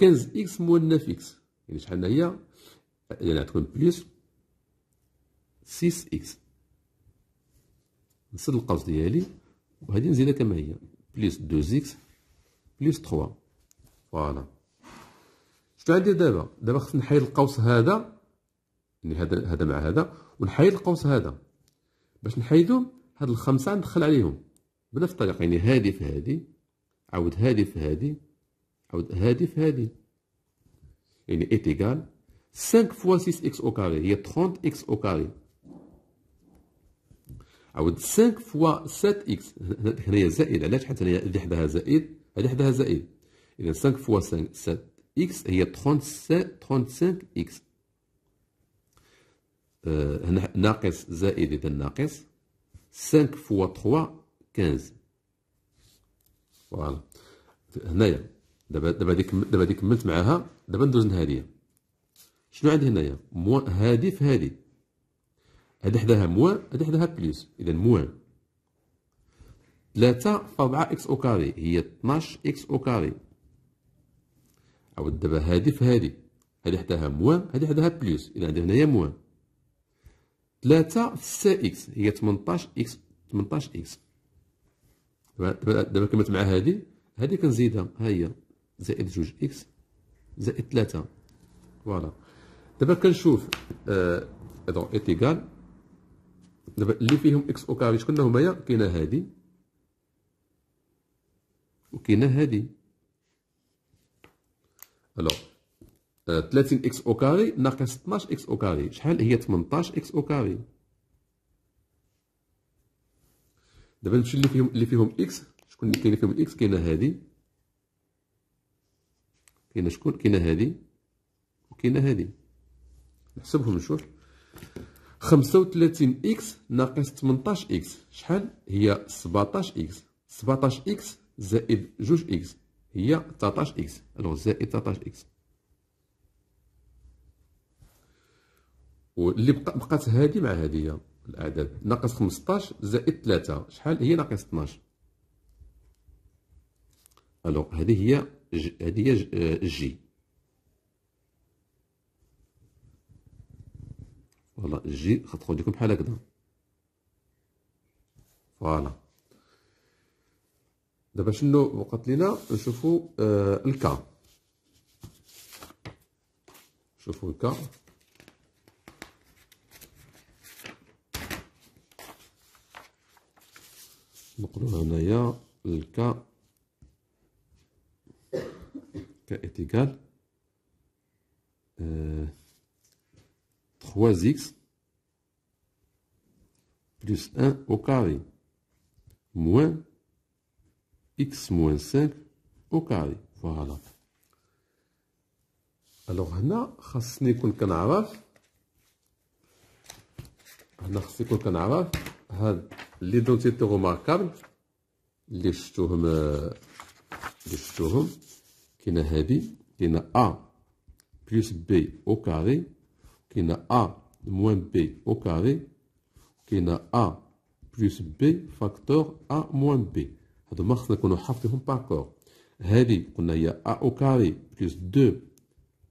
15 اكس مؤنث اكس يعني شحال هي يعني تكون بلس 6 اكس نسد القوس ديالي وهذه نزيدها كما هي بلس 2 اكس بلس 3 فوالا شنو غندير دابا دابا خصني نحيد القوس هذا يعني هذا هذا مع هذا ونحيد القوس هذا باش نحيدو هاد الخمسه ندخل عليهم بنفس الطريقه يعني هادي في هادي عاود هادي في هادي عاود هادي في هادي يعني est ايكال 5 فوا 6 اكس او كاري هي 30 اكس او كاري عاود 5 فوا 7 اكس هنايا زائد علاش حيت هنايا هذه حداها زائد هذه حداها زائد اذا 5 فوا 5 7 اكس هي 35 اكس آه، هنا ناقص زائد اذا ناقص 5 فوا 3 15 فوالا هنايا دابا دابا هذيك دابا هذيك كملت معاها دابا ندوز لهاديه شنو عندي هنايا موان هادي في هادي هادي حداها موان هادي حداها بليس اذا موان 3 في 4 اكس او كاري هي 12 اكس او كاري عاود دابا هادي في هادي هادي حداها موان هادي حداها بليس اذا عندي هنايا موان 3 في 6 اكس هي 18 اكس 18 اكس دابا دابا كملت مع هادي هادي كنزيدها ها هي زائد جوج إكس زائد ثلاثة فوالا دابا كنشوف دون آه، إتيكال دابا اللي فيهم إكس أو كاري شكون هما كاينة هادي وكاينة هادي ألوغ 30 آه، اكس او كاري ناقص 12 اكس او كاري شحال هي 18 اكس او كاري دابا نمشي اللي فيهم اللي فيهم اكس شكون اللي كاين فيهم اكس كاينه هادي كاينه شكون كاينه هذه وكاينه هذه نحسبهم نشوف 35 اكس ناقص 18 اكس شحال هي 17 اكس 17 اكس زائد 2 اكس هي 19 اكس الوغ زائد 19 اكس واللي بقات هذه مع هذه الاعداد ناقص 15 زائد 3 شحال هي ناقص 12 الوغ هذه هي هذه هي جي فوالا جي غتخرج لكم بحال هكذا فوالا دابا شنو وقت لينا نشوفو آه الكا شوفوا الكا نقلوها هنايا الكا est égal 3x euh, plus 1 au carré moins x moins 5 au carré. Voilà. alors هنا خاصني كون كنعرف هنا خاصني كون كنعرف هاد les روماركابل اللي كاينه هادي كاينه ا بلس بي او كاري كاين ا موان بي او كاري كاين ا بلس بي فاكتور ا موان بي هادو ما خصنا نكونو حافظينهم باركور هادي قلنا هي ا او كاري بلس دو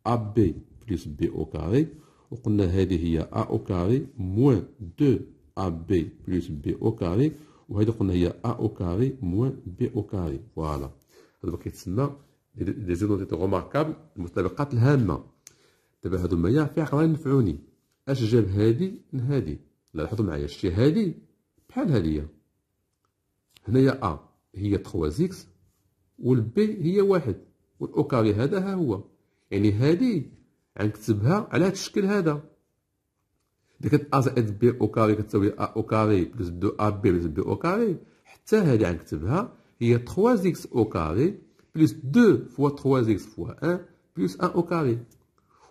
ا بي بلس بي او كاري وقلنا هذه هي ا او كاري موان دو ا بي بلس بي او كاري وهذه قلنا هي ا او كاري موان بي او كاري فوالا هذا بقى كيتسنى دي زيدونتيتي غوماركابل المتطابقات الهامه دابا طيب، هادو المياه فيها قراية ينفعوني اش جاب هادي من هادي لاحظوا معايا شتي هادي بحال هادي هنايا ا هي 3 زيكس والبي هي واحد والاوكاري هذا ها هو يعني هادي غنكتبها على هاد الشكل هذا ديك ا زائد بي او كاري كتساوي ا او كاري بلس دو ا بي بلس بي او كاري حتى هادي غنكتبها هي 3 زيكس او كاري بلس 2 فوا 3 اكس فوا 1 بلس 1 او كاري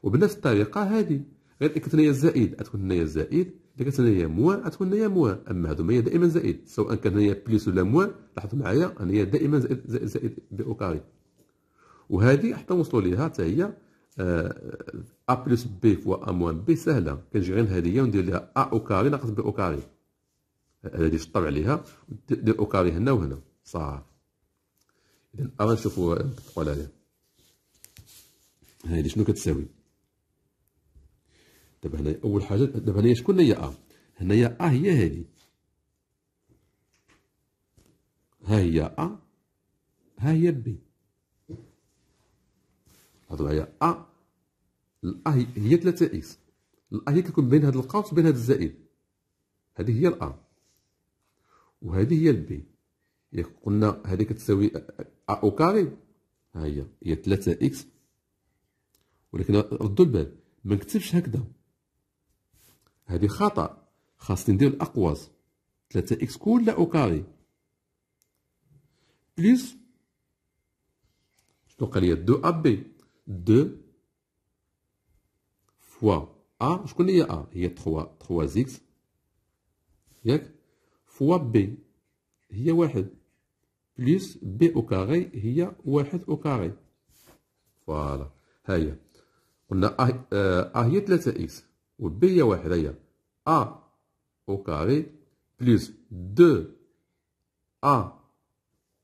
وبنفس الطريقه هذه غير كانت هنايا زائد غتكون هنايا زائد الا كانت هنايا موان غتكون هنايا موان اما هادو هي دائما زائد سواء كان هنايا بلس ولا موان لاحظوا معايا هنايا دائما زائد زائد, زائد بي او كاري وهذه حتى نوصلوا ليها حتى هي ا بلس بي فوا ا موان بي سهله كنجي غير هذه وندير لها ا او كاري ناقص بي او كاري هذه الطبع عليها دير او كاري هنا وهنا صافي اذا اوا نشوفو نطبقو عليها هادي شنو كتساوي دابا هنايا اول حاجه دابا هنايا شكون هي ا هنايا ا هي هادي ها هي ا ها هي بي هاد هي ا الا هي 3 اكس الا هي كتكون بين هاد القوس بين هاد الزائد هذه هي الا وهذه هي البي يعني قلنا هذه كتساوي او كاري ها هي هي 3 اكس ولكن ردوا البال ما نكتبش هكذا هذه خطا خاصني ندير الاقواس 3 اكس كل او كاري بلس شنو قال لي 2 ا بي 2 فوا ا شكون هي ا هي 3 3 اكس ياك فوا بي هي واحد بليس بي او كاري هي واحد او كاري فوالا هيا قلنا ا آه هي ثلاثة اكس و بي هي واحد هي ا او كاري بليس دو ا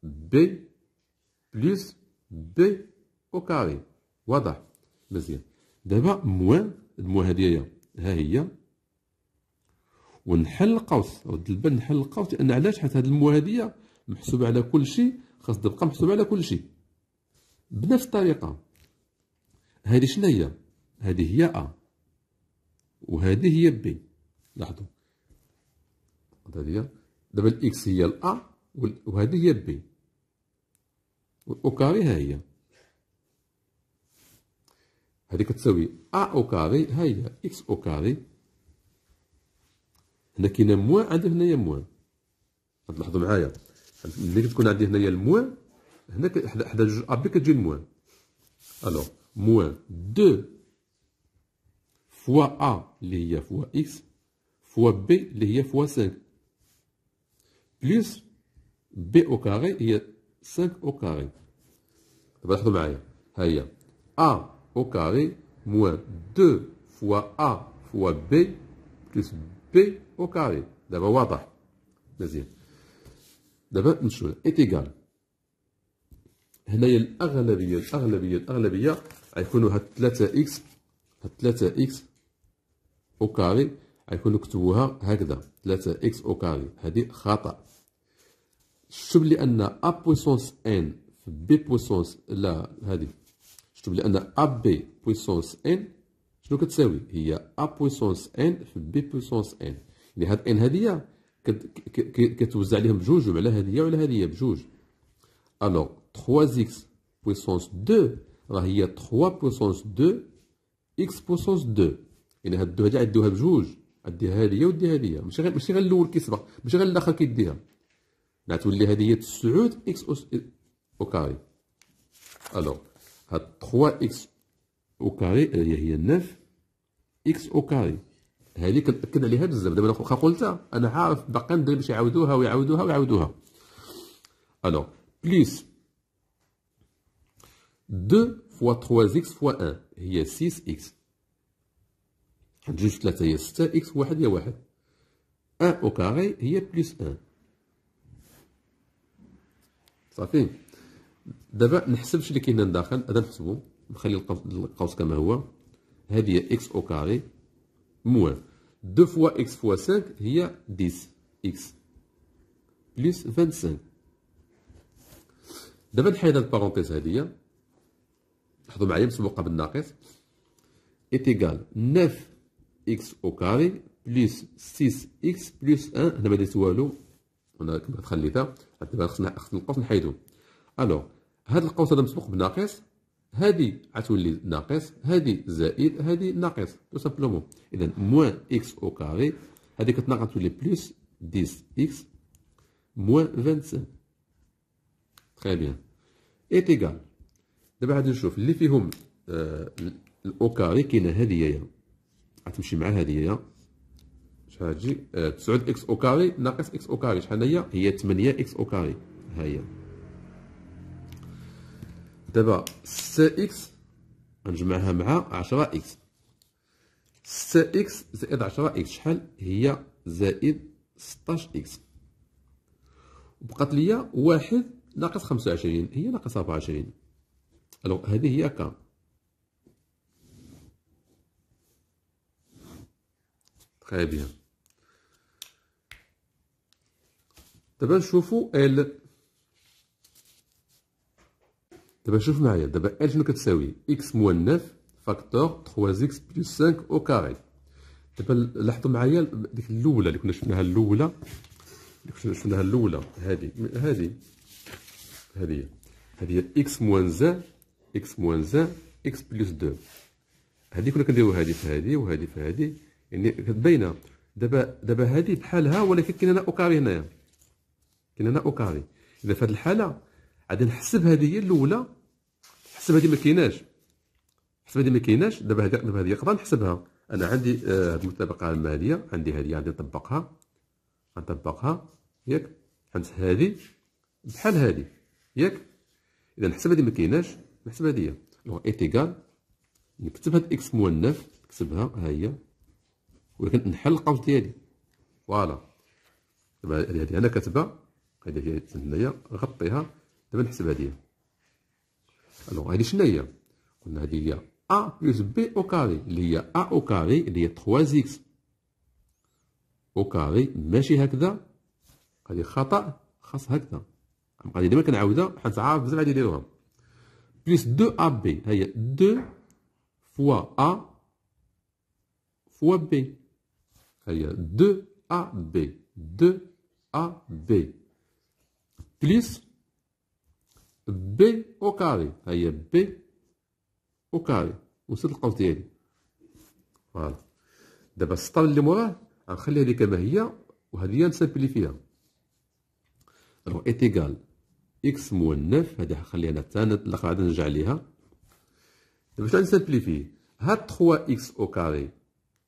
بي بليس بي او كاري واضح مزيان دابا موان الموان هذه ها هي ونحل القوس او البن نحل القوس لان علاش حيت هاد المو هذه محسوب على كل شيء خاص تبقى محسوب على كل شيء بنفس الطريقه هذه شنو هي هذه هي ا وهذه هي بي لاحظوا هذه دابا الاكس هي الا وهذه هي بي كاري ها هي هذه كتساوي ا اوكاري ها هي اكس اوكاري هنا كاينه موان عندنا هنايا موان غتلاحظوا معايا Ce qui est ici est le moins, et ici le moins. Alors, moins 2 fois a qui fois x fois b qui fois 5 plus b au carré y a 5 au carré. On va le faire avec a au carré moins 2 fois a fois b plus b au carré. C'est plus moins دابا نمشيو ايت ايكال هنايا الاغلبيه الاغلبيه الاغلبيه غيكونوا هاد 3 اكس هاد 3 اكس او كاري غيكونوا كتبوها هكذا 3 اكس او كاري هذه خطا شتو بلي ان ا بويسونس ان في بي بويسونس لا هذه شتو بلي ان ا بي بويسونس ان شنو كتساوي هي ا بويسونس ان في بي بويسونس ان يعني هاد ان هذه كتوزع عليهم بجوج على هذه وعلى هذه بجوج الوغ 3x بويسونس 2 راه هي 3 بويسونس 2 اكس بويسونس 2 يعني هاد 2 هادي عدوها بجوج عديها هادي ودي هادي ماشي غير ماشي غير الاول كيسبق ماشي غير الاخر كيديها غتولي هادي هي 9 اكس او كاري الوغ هاد 3 اكس او كاري هي 9 اكس او كاري هذه كنأكد عليها بزاف دابا واخا قلتها انا عارف باقي ندير باش يعاودوها ويعاودوها ويعاودوها الوغ بليس 2 فوا 3 اكس فوا 1 هي 6 اكس جوج ثلاثة هي 6 اكس واحد هي واحد 1 او كاري هي بليس 1 صافي دابا نحسبش اللي كاين داخل هذا نحسبو نخلي القوس كما هو هذه هي اكس او كاري موان 2 فوا اكس فوا 5 هي 10 x بلس 25 دابا نحيد هاد البارونتيز هادي لاحظوا معايا مسبوقة بالناقص إتيكال 9 اكس او كاري بلس 6 اكس بلس 1 هنا ما درت والو هنا كما خليتها دابا خصنا خصنا القوس نحيدو الوغ هاد القوس هذا مسبوق بناقص هذه غتولي ناقص هذه زائد هذه ناقص تو سامبلومون اذا موان اكس او كاري هذه كتناقص تولي بلوس 10 اكس موان 25 تخي بيان ايت ايكال دابا غادي نشوف اللي فيهم آه الاو كاري كاينه هذه هي غتمشي مع هذه هي شحال تجي 9 اكس او كاري ناقص اكس او كاري شحال هي هي 8 اكس او كاري ها هي دابا ستة إكس غنجمعها مع عشرة إكس ستة إكس زائد عشرة إكس شحال هي زائد ستاش إكس بقات ليا واحد ناقص خمسة وعشرين هي ناقص ربعة وعشرين ألوغ هذه هي كام تخيل بها دابا نشوفو ال دابا شوف معايا دابا ال شنو كتساوي اكس مؤنث فاكتور 3 اكس بلس 5 او كاري دابا لاحظوا معايا ديك الاولى اللي كنا شفناها الاولى اللي كنا شفناها الاولى هذه هذه هذه هذه اكس موان زا اكس موان زا اكس بلس 2 هذه كنا كنديروا هذه في هذه وهذه في هذه يعني كتبينه دابا دابا هذه بحالها ولكن كاين هنا او كاري هنايا كاين هنا او كاري اذا في هذه الحاله غادي نحسب هذه هي الاولى نحسب هذه ما كايناش نحسب هذه ما كايناش دابا هذه دابا هذه نقدر نحسبها انا عندي آه المتابقه الماليه عندي هذه غادي نطبقها نطبقها ياك حنت هذه بحال هذه ياك اذا نحسب هذه ما كايناش نحسب هذه لو ايتيغال نكتب هاد اكس مؤنث نكتبها ها هي ولكن نحل القوس ديالي فوالا دابا هذه انا كاتبه هذه هي هنايا غطيها Alors, نحسب هادي On a dit A plus B au carré, il y a A au carré, il y a 3X au carré, mais c'est comme ça, c'est comme ça. je Je Plus 2AB, il 2 fois A fois B. Il 2AB, 2AB, plus ب او كاري ها هي ب او كاري وصلت القوس ديالي فوالا دابا السطر اللي موراه غنخليها لي كما هي وهذه هي نسامبلي فيها الو ايتيغال اكس مؤنف هذه غنخليها انا حتى لا عاد نرجع ليها دابا باش نسامبلي فيه ها 3 اكس او كاري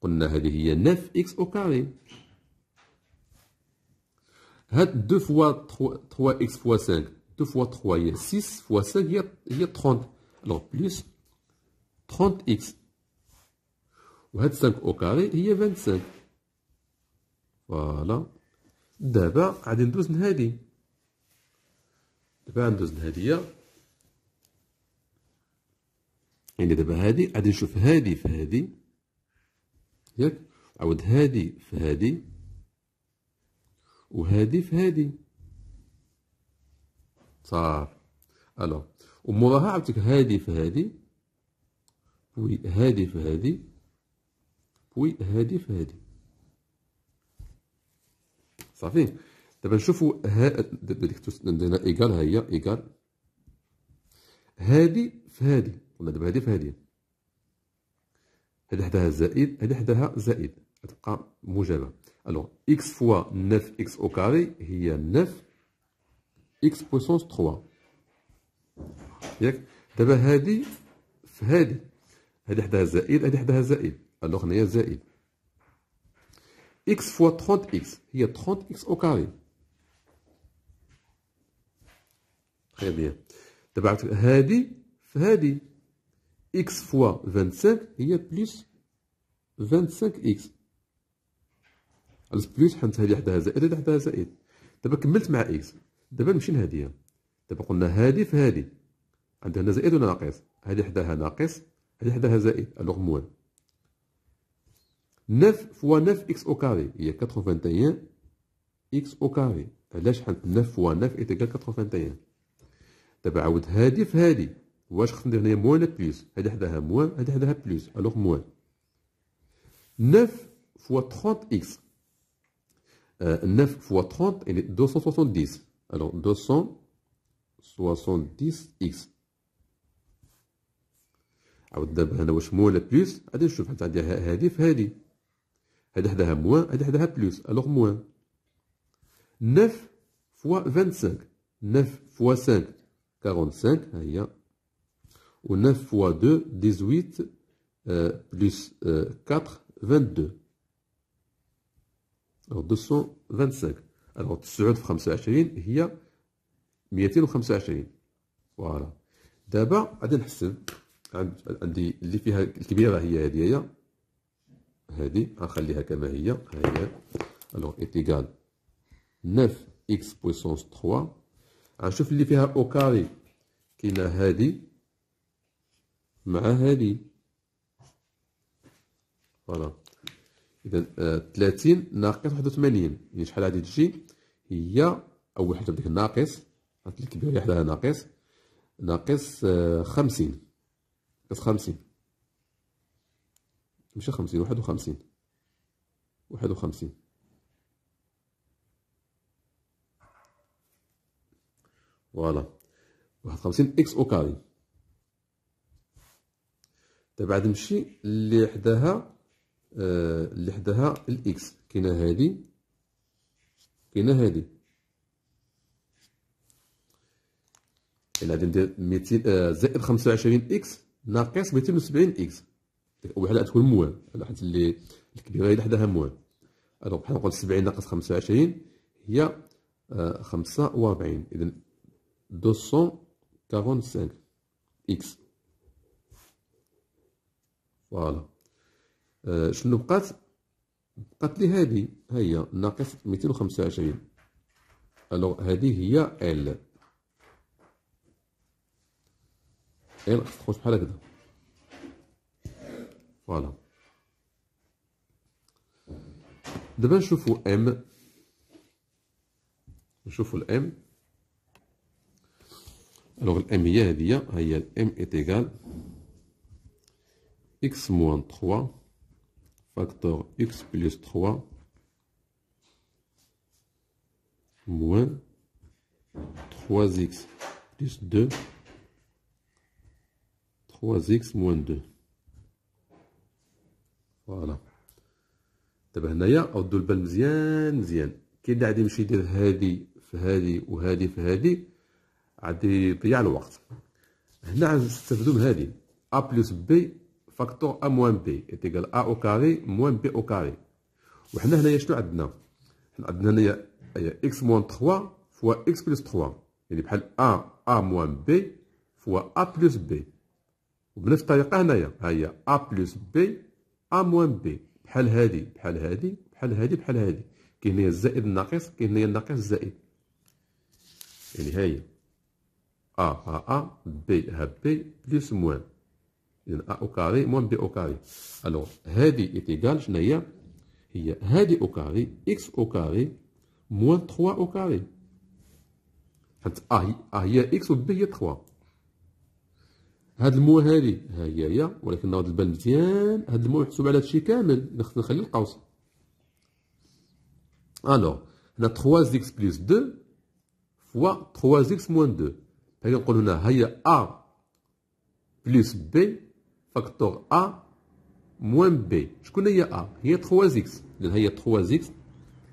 قلنا هذه هي 9 اكس او كاري هاد 2 فوا 3 اكس فوا 5 2 fois 3, il y a 6 fois 5, il y a, il y a 30. Alors plus 30x. وهاد 5 او كاري هي 25 فوالا دابا غادي ندوز لهادي دابا ندوز لهادي يعني دابا هادي غادي نشوف هادي في هادي ياك عاود هادي في هادي وهادي في هادي صافي الو وموراها عاوتاني هادي في هذه بوي هادي في هذه بوي هادي في هذه صافي دابا نشوفو ديك عندنا ايكال ها هي ايكال هادي في هذه قلنا دابا هادي في هادي هادي حداها زائد هادي حداها زائد تبقى موجبه الو اكس فوا 9 اكس او كاري هي 9 اكس بوسونس 3 ياك دابا هادي في هادي هادي حداها زائد هادي حداها زائد الوغ هنايا زائد اكس فوا 30 اكس هي 30 اكس او كاري تري بيان دابا هادي في هادي اكس فوا 25 هي بلس 25 اكس بلس حنت هادي حداها زائد هادي حداها زائد دابا كملت مع اكس دابا نمشي لهادي دابا قلنا هادي في هادي عندها هنا زائد ولا ناقص هادي حداها ناقص هادي حداها زائد الوغ موان نف فوا نف اكس او كاري هي 81 اكس او كاري علاش حنت نف فوا نف ايتيكال 81 دابا عاود هادي في هادي واش خصني ندير هنايا موان بليس هادي حداها موان هادي حداها بليس الوغ موان نف فوا 30 اكس نف فوا 30 يعني 270 Alors 270x Alors دابا هنا واش بلوس غادي نشوف حتى عندي في حداها حداها Alors, 9 fois 25 9 x 5 45 ها 9 fois 2 18 plus 4 22 alors 225 الوغ 9 في 25 هي 225 فوالا دابا غادي نحسب عندي اللي فيها الكبيرة هي هي هذه غنخليها كما هي ها هي الوغ إتيكال 9 إكس بويسونس 3 غنشوف اللي فيها أو كاري كاينة هادي مع هادي فوالا اذا 30 آه، ناقص 81 يعني شحال غادي تجي هي اول حاجه ناقص الناقص الكبيره حداها ناقص ناقص 50 آه، ناقص 50 ماشي 50 51 51 فوالا 51 اكس او كاري دابا غادي نمشي اللي حداها اللي حداها الاكس كاينه هذه كاينه هذه الا غادي ندير 200 آه، زائد 25 اكس ناقص 270 اكس وحده تكون على حيت اللي الكبيره هي حداها موال الوغ بحال نقول 70 ناقص 25 هي 45 اذا 245 اكس فوالا آه، شنو بقات بقات لي هذه ها هي ناقص 225 الو هذه هي ال ال إيه، خص بحال هكذا فوالا دابا نشوفو ام نشوفو الام الوغ الام هي هذه هي الام ايتيغال اكس موان 3 فاكتور إكس بلس 3 moins 3x plus 2 3x moins 2 فوالا دابا هنايا ردوا البال مزيان مزيان كاين اللي غادي يمشي يدير هادي في هادي وهادي في هادي غادي يضيع الوقت هنا غنستافدو من هادي ا بلس بي فاكتور ا موان بي إتيكال A ا او كاري موان بي او كاري وحنا هنايا شنو عندنا حنا عندنا هنايا اكس موان 3 فوا اكس بلس 3 يعني بحال ا ا موان بي فوا ا بلس بي وبنفس الطريقه هنايا ها هي ا بلس بي ا موان بي بحال هادي بحال هادي بحال هادي بحال هادي كاين هنايا الزائد الناقص كاين هنايا الناقص الزائد يعني ها هي ا ها ا بي ها بي بلس موان اذا ا او كاري موان بي او كاري الوغ هادي إتيكال شنو هي هي هادي او كاري اكس او كاري موان 3 او كاري حيت ا هي اكس و بي هي 3 هاد المو هادي ها هي هي ولكن هاد البال مزيان هاد المو محسوب على هادشي كامل نخلي القوس الوغ هنا 3 اكس بلس 2 فوا 3 اكس موان 2 هنا نقول هنا هي ا بلس بي فاكتور أ موان بي شكون هي أ هي 3 زيكس لأن هي 3 زيكس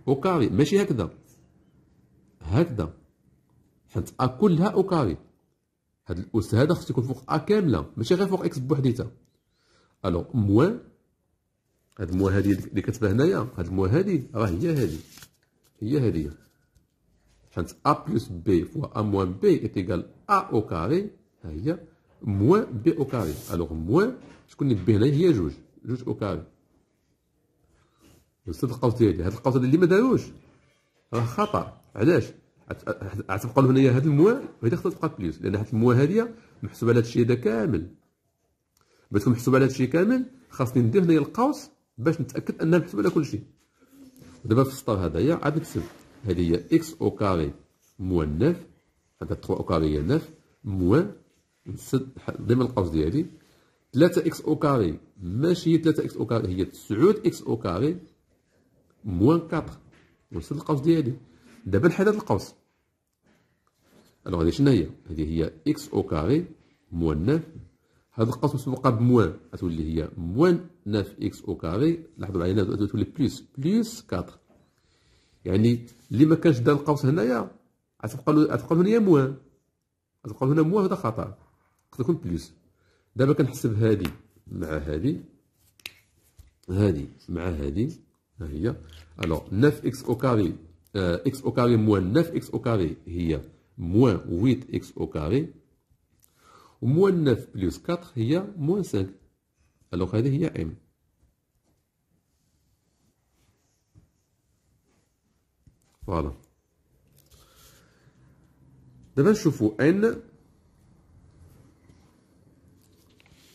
أو كاري ماشي هكذا هكذا حيت أ كلها أو كاري هاد الأس هذا خصو يكون فوق أ كاملة ماشي غير فوق إكس بوحديتها ألوغ موان هاد الموا هادي اللي كتبها هنايا هاد الموا هادي راه هي هادي هي هادي حيت أ بلس بي فوا أ موان بي إتيكال أ أو كاري ها هي موان بي او كاري الوغ موان شكون اللي بي هنا هي جوج جوج او كاري وصلت القوس ديالي هاد القوس اللي ما داروش راه خطا علاش عتبقى لهم هنايا هاد الموان وهذه خصها تبقى بليس لان هاد الموان هادي محسوب على هادشي هذا كامل باش تكون محسوبه على هادشي كامل خاصني ندير هنايا القوس باش نتاكد انها محسوبه على كلشي دابا في السطر هذايا عاد نكتب هادي هي اكس او كاري موان 9 هذا 3 او كاري هي 9 موان نسد ضمن القوس ديالي 3 اكس او كاري ماشي هي 3 اكس او كاري هي 9 اكس او كاري موان 4 ونسد القوس ديالي دابا نحيد هذا القوس الوغ هذه شنو هي هذه هي اكس او كاري موان 9 هذا القوس مسبوقه بموان غتولي هي موان 9 اكس او كاري لاحظوا معايا غتولي بليس بليس 4 يعني اللي ما كانش دار القوس هنايا غتبقى له غتبقى هنا موان غتبقى هنا موان هذا خطا يقدر يكون بلوس دابا كنحسب هادي مع هادي هادي مع هادي ها هي الوغ 9 اكس او كاري اكس او كاري موان 9 اكس او كاري هي موان 8 اكس او كاري وموان 9 بلوس 4 هي موان 5 الوغ هذه هي ام فوالا دابا نشوفو ان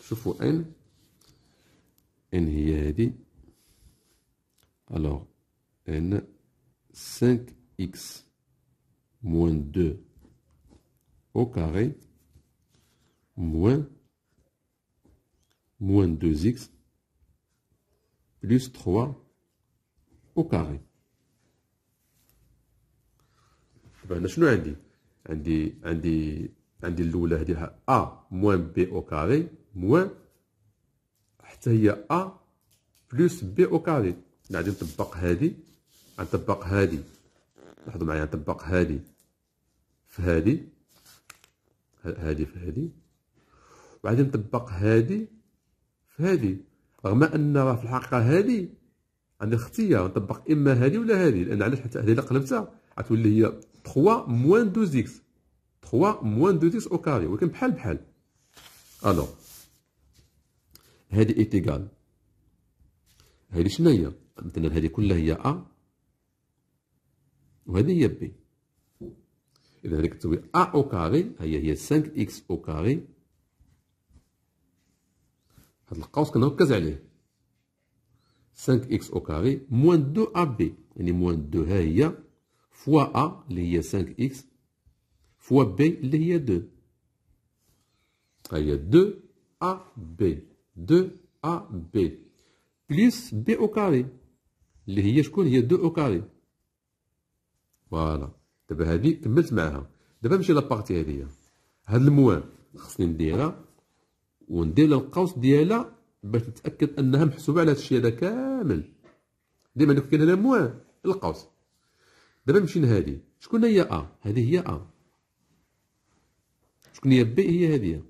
شوفوا N, ان هي هذه Alors N, 5 x moins 2 au carré moins moins 2x plus 3 au carré. Je شنو عندي؟ عندي عندي عندي الاولى هذه A moins B au carré. موان حتى هي أ بلوس بي أو كاري غادي نطبق هادي غنطبق هادي لاحظوا معايا غنطبق هادي في هادي هادي في هادي وغادي نطبق هادي في هادي رغم ان راه في الحقيقه هادي عندي اختيار نطبق اما هادي ولا هادي لان علاش حتى هادي الا قلبتها غتولي هي 3 موان 2 اكس 3 موان 2 اكس او كاري ولكن بحال بحال الوغ هذه ايتيغال هذه شنو هي مثلا هذه كلها هي ا وهذه هي بي اذا هذيك تساوي ا او كاري هي هي 5 اكس او كاري هذا القوس كنركز عليه 5 اكس او كاري موان 2 ا بي يعني موان 2 ها هي فوا ا اللي هي 5 اكس فوا بي اللي هي 2 هي 2 ا بي 2AB بليس بي او كاري اللي هي شكون هي 2 او كاري فوالا دابا هادي كملت معاها دابا نمشي لابارتي هادي هاد الموان خصني نديرها وندير القوس ديالها باش نتاكد انها محسوبه على هادشي الشيء هذا كامل ديما دوك كاين هنا موان القوس دابا نمشي لهادي شكون هي ا هادي هي ا شكون هي بي هي هادي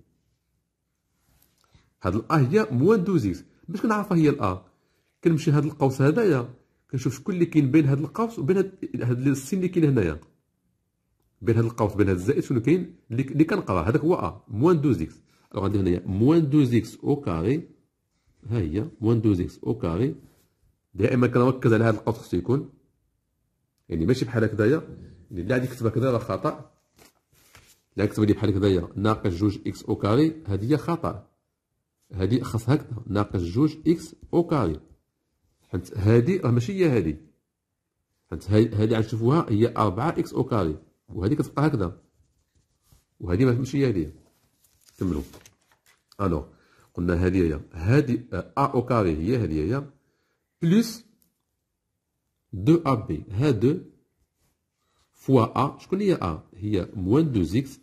هاد الأ هي موان دوز إكس باش كنعرفها هي الأ كنمشي لهاد القوس هذايا كنشوف شكون اللي كاين بين هاد القوس وبين هاد, السين اللي كاين هنايا بين هاد القوس بين هاد الزائد شنو كاين اللي كنقرا هذاك هو أ آه، موان دوز إكس ألوغ غندير هنايا موان دوز إكس أو كاري ها هي موان دوز إكس أو كاري دائما كنركز على هاد القوس خصو يكون يعني ماشي بحال هكذايا يعني لا هادي كتبها كذا راه خطأ لا كتب لي بحال هكذايا ناقص جوج إكس أو كاري هادي هي خطأ هذه خاص هكذا ناقص جوج اكس او كاري حيت هذه راه ماشي هي هذه حيت هذه غنشوفوها هي 4 اكس او كاري وهذه كتبقى هكذا وهذه ماشي هي هذه كملوا الوغ قلنا هذه هي هذه آه، ا او كاري هي هذه هي بلس 2 ا بي ها دو فوا ا شكون هي ا هي موان دو اكس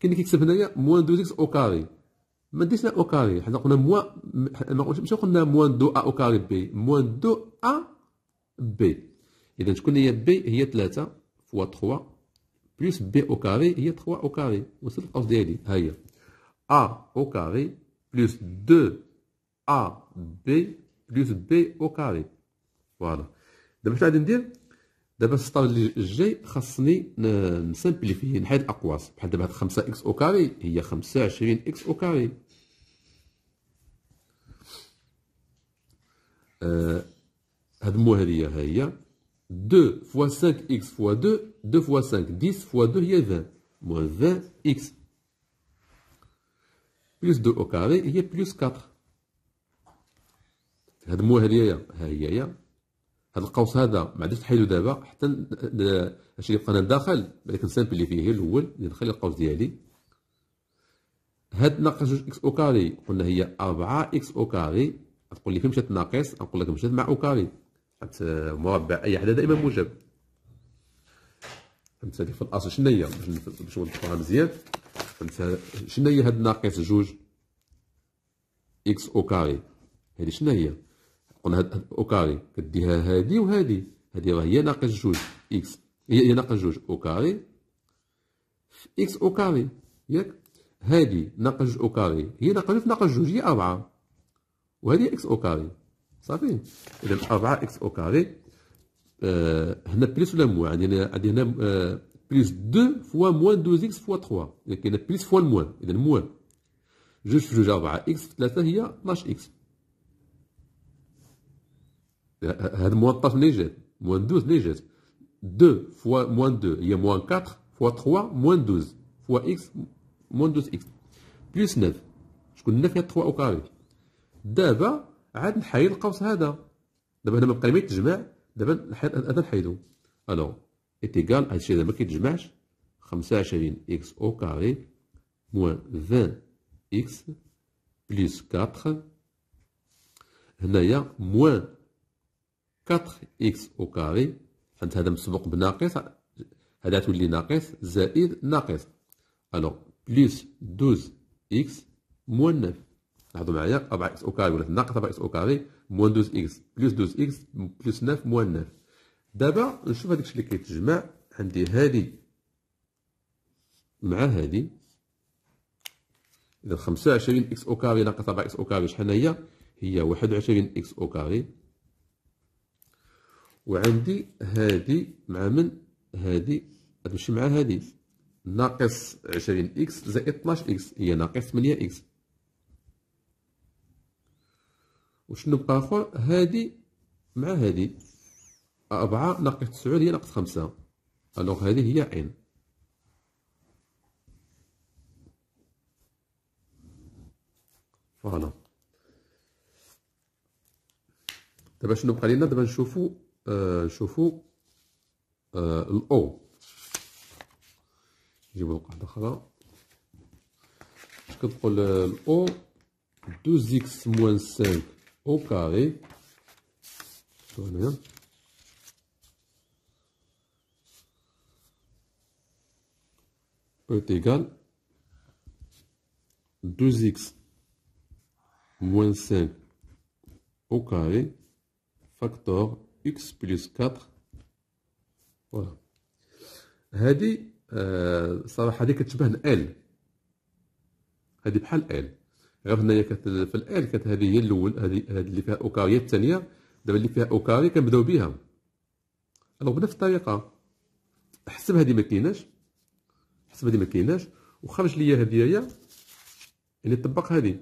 كاين اللي كيكتب هنايا موان دو اكس او كاري ما نديش لا او كاري حنا قلنا موا ما قلتش ماشي قلنا موان دو ا او كاري بي موان دو ا بي اذا شكون هي بي هي 3 فوا 3 بلس بي او كاري هي 3 او كاري وصلت القوس ديالي ها هي ا او كاري بلس 2 ا بي بلس بي او كاري فوالا دابا شنو غادي ندير دابا في السطر اللي الجاي خاصني نسامبليفي نحيد الاقواس بحال دابا هاد 5 اكس او كاري هي 25 اكس او كاري آه هاد مو هادي ها هي 2 فوا 5 اكس فوا 2 2 فوا 5 10 فوا 2 هي 20 موان 20 اكس بلس 2 او كاري هي بلس 4 هاد مو هادي ها هي ها هي هذا القوس هذا ما عادش تحيدو دابا حتى الشيء اللي بقى لداخل بعدا كنسامبلي فيه الاول ندخل القوس ديالي هاد ناقص جوج اكس او كاري قلنا هي 4 اكس او كاري تقول لي فين مشات ناقص نقول لك مشات مع او كاري حيت مربع اي حدا دائما موجب فهمت هذه في الاصل شنو هي باش نوضحوها مزيان فهمت شنو هي هاد ناقص جوج اكس او كاري هذه شنو هي قلنا او كاري كديها هادي وهادي هادي راه هي ناقص جوج اكس هي ناقص جوج او كاري في اكس او كاري ياك هادي ناقص جوج او كاري هي ناقص جوج ناقص جوج هي أربعة وهادي اكس او كاري صافي اذا أربعة اكس او كاري آه هنا بليس ولا موان عندي هنا عندي هنا بليس دو فوا موان دوز اكس فوا تخوا كاين بليس فوا الموان اذا موان جوج في جوج أربعة اكس في ثلاثة هي 12 اكس هذا موظف منين جات موان دوز منين جات دو فوا موان دو هي موان كاتر فوا تخوا موان دوز فوا اكس موان دوز اكس بليس نوف شكون نف هي تخوا او كاري دابا عاد نحيد القوس هذا دابا هنا مابقى ما يتجمع دابا هذا نحيدو الوغ ايتيكال هاد الشيء هذا ما كيتجمعش خمسة وعشرين اكس او كاري موان فان اكس بليس كاتر هنايا موان 4x او كاري عند هذا مسبوق بناقص هذا تولي ناقص زائد ناقص الو بليس 12x موان 9 لاحظوا معايا 4x او كاري ولات ناقص 4x او كاري موان 12x بليس 12x بليس 9 موان 9 دابا نشوف هذاك الشيء اللي كيتجمع عندي هذه مع هذه اذا 25 x او كاري ناقص 4 x او كاري شحال هي هي 21 x او كاري وعندي هذه مع من هذه غتمشي مع هذه ناقص 20 اكس زائد 12 اكس هي ناقص 8 اكس وشنو بقى اخر هذه مع هذه 4 ناقص 9 هي ناقص 5 ألوغ هذه هي عين فوالا دابا شنو بقى لينا دابا نشوفو شوفوا الاو نجيبو لقاعدة Je كتقول الاو 2 x moins 5 au carré. هنا e est égal 2x moins 5 au carré facteur اكس بلس 4 فوالا هادي آه، صراحه هادي كتشبه ال هادي بحال ال غير هنايا في ال كانت هادي هي الاول هادي اللي فيها اوكاري الثانيه دابا اللي فيها اوكاري كنبداو بها الوغ بنفس الطريقه حسب هادي ما كايناش حسب هادي ما كايناش وخرج ليا هادي هي يعني طبق هادي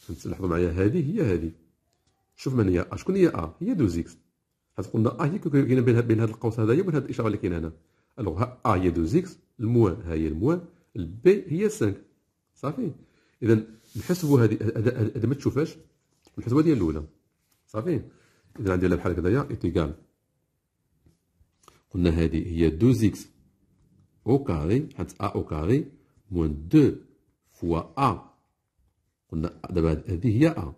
فهمت لاحظوا معايا هادي هي هادي شوف من هي اشكون هي ا هي دوز اكس حيت قلنا ا هي كاينه بين بين هذا القوس هذايا وبين هذه الاشاره اللي كاينه هنا الوغ ا هي 2 اكس الموان ها هي الموان البي هي 5 صافي اذا نحسبوا هذه هذا ما تشوفهاش الحسبه ديال الاولى صافي اذا عندي بحال هكذايا اتيكال قلنا هذه هي 2 اكس او كاري حيت ا او كاري موان 2 فوا ا قلنا دابا هذه هي ا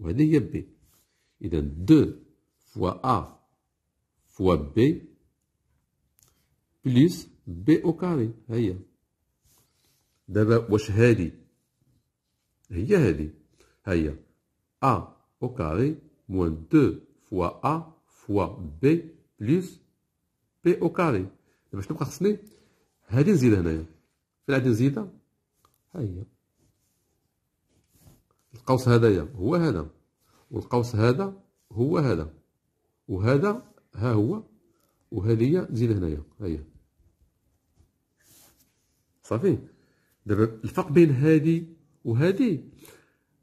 وهذه هي بي اذا 2 fois A fois B بليس بي او كاري هيا دابا واش هادي هي هادي هيا A au carré moins 2 fois A fois B plus B au carré دابا شنو بقى خصني هادي نزيد هنايا فين غادي نزيدها هيا القوس هذايا هو هذا والقوس هذا هو هذا وهذا ها هو وهذه نزيد هنايا هيا صافي دابا الفرق بين هذه وهذه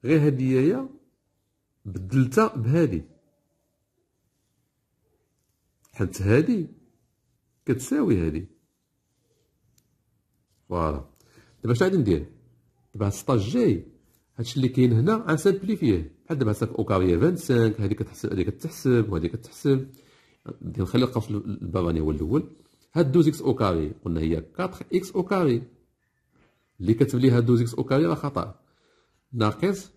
غير هذه هي بدلتها بهذه حيت هذه كتساوي هذه فوالا دابا اش غادي ندير دابا السطاج الجاي هادشي اللي كاين هنا غنسامبليفيه بحال دابا هساك اوكاري 25 هذه كتحسب هذه كتحسب وهذه كتحسب نخلي القوس الباباني هو الاول هاد 2 اكس اوكاري قلنا هي 4 اكس اوكاري اللي كتب ليها 2 اكس اوكاري راه خطا ناقص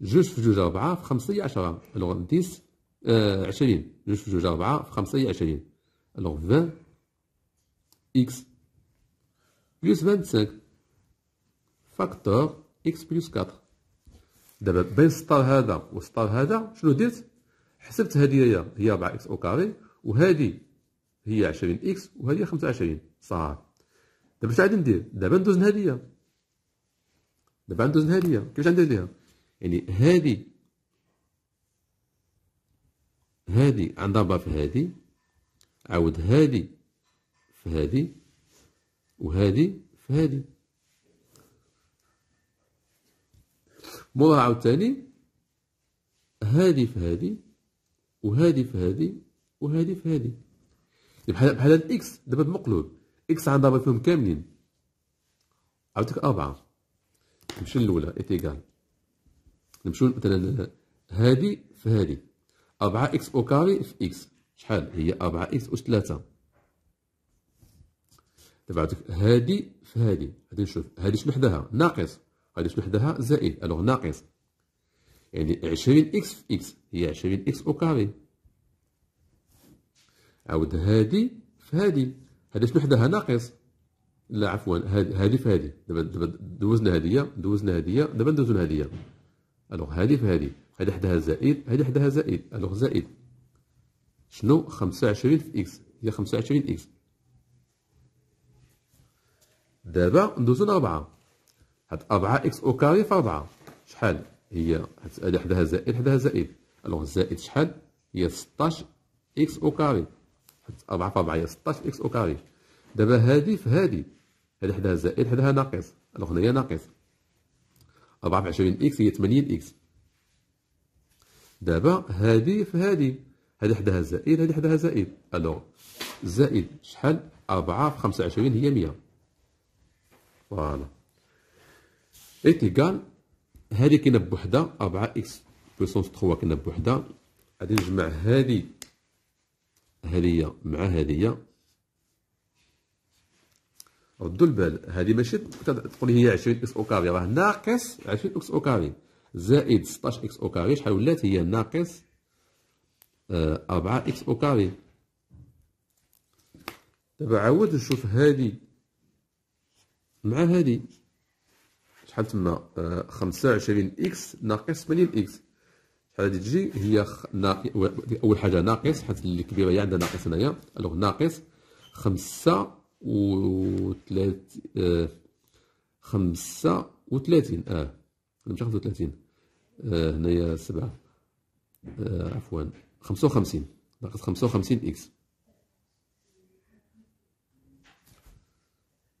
جوج في جوج أربعة في خمسة هي عشرة ألوغ ديس آه عشرين جوج في جوج أربعة في خمسة هي عشرين ألوغ فان إكس بلوس فانتسانك فاكتور إكس بلوس كاتر دابا بين السطر هذا والسطر هذا شنو درت حسبت هذه هي 4 اكس او كاري وهذه هي 20 اكس وهذه 25 صافي دابا اش غادي ندير دابا ندوز لهذه دابا ندوز لهذه كيفاش غندير ليها يعني هذه هذه ربعة في هذه عاود هذه في هذه وهذه في هذه مورا عاوتاني هذه في هذه وهذه في هذه وهذه في هذه بحال بحال هاد اكس دابا مقلوب اكس عندها فيهم كاملين عاودتك اربعه نمشي الاولى اتيكال نمشيو مثلا هذه في هذه اربعه اكس او كاري في اكس شحال هي اربعه اكس او ثلاثه دابا عندك هادي في هذه غادي نشوف هادي شنو حداها ناقص غادي حداها زائد الوغ ناقص يعني عشرين اكس في اكس هي عشرين اكس او كاري عاود هادي في هادي هادي شنو حداها ناقص لا عفوا هادي في هادي دابا دابا دوزنا هادية دوزنا هادية دابا ندوزو لهادية الوغ هادي في هادي هادي حداها زائد هادي حداها زائد الوغ زائد شنو خمسة وعشرين في اكس هي خمسة وعشرين اكس دابا ندوزو لربعة هاد 4 اكس او كاري في 4 شحال هي هذه حداها زائد حداها زائد الوغ الزائد شحال هي 16 اكس او كاري 4 في 4 هي 16 اكس او كاري دابا هادي في هادي هادي حداها زائد حداها ناقص الوغ هنايا ناقص 4 في 20 اكس هي 80 اكس دابا هادي في هادي هادي حداها زائد هادي حداها زائد الوغ زائد شحال 4 في 25 هي 100 فوالا إيت إيكال هادي كاينة بوحدة أربعة إكس بويسونس تخوا كاينة بوحدة غادي نجمع هادي هادي مع هادي ردوا البال هادي ماشي تقول هي 20 اكس او كاري راه ناقص 20 اكس او كاري زائد 16 اكس او كاري شحال ولات هي ناقص 4 آه، اكس او كاري دابا عاود نشوف هادي مع هادي شحال تما آه، خمسة وعشرين اكس ناقص ثمانين اكس شحال هادي تجي هي خ... نا... اول حاجه ناقص حيت الكبيره هي عندها ناقص هنايا الوغ ناقص خمسة و خمسة وثلاثين اه خمسة وثلاثين آه، آه، هنايا سبعة عفوا خمسة وخمسين ناقص خمسة وخمسين اكس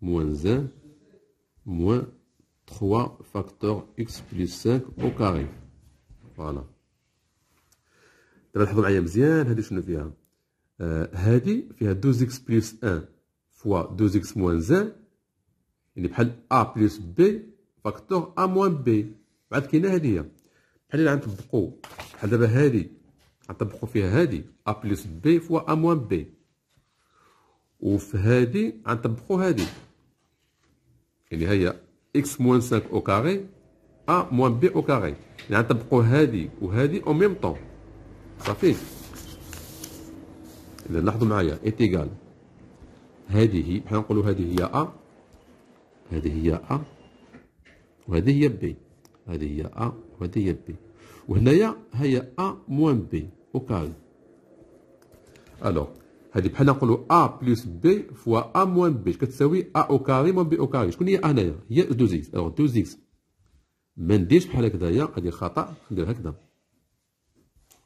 moins 1, moins 3 facteur x plus 5 au carré. فوالا دابا لاحظوا معايا مزيان هذه شنو فيها هذه فيها 2x plus 1 فوا 2x moins 1 يعني بحال a plus b فاكتور a moins b بعد كاينه هذه بحال اللي غنطبقوا بحال دابا هذه غنطبقوا فيها هذه a plus b فوا a moins b وفي هذه غنطبقوا هذه اللي هي اكس موان 5 او كاري ا موان بي او كاري يعني نطبقوا هذه وهذه او ميم طون صافي اذا لاحظوا معايا ايتيغال هذه بحال نقولوا هذه هي ا هذه هي ا وهذه هي بي هذه هي ا وهذه هي بي وهنايا هي ا موان بي او كاري الوغ هذه بحال نقولوا ا بلس بي فوا ا موان بي كتساوي ا او كاري موان بي او كاري شكون هي انايا هي 2 اكس الوغ 2 اكس ما نديرش بحال هكذايا هذه خطا ندير هكذا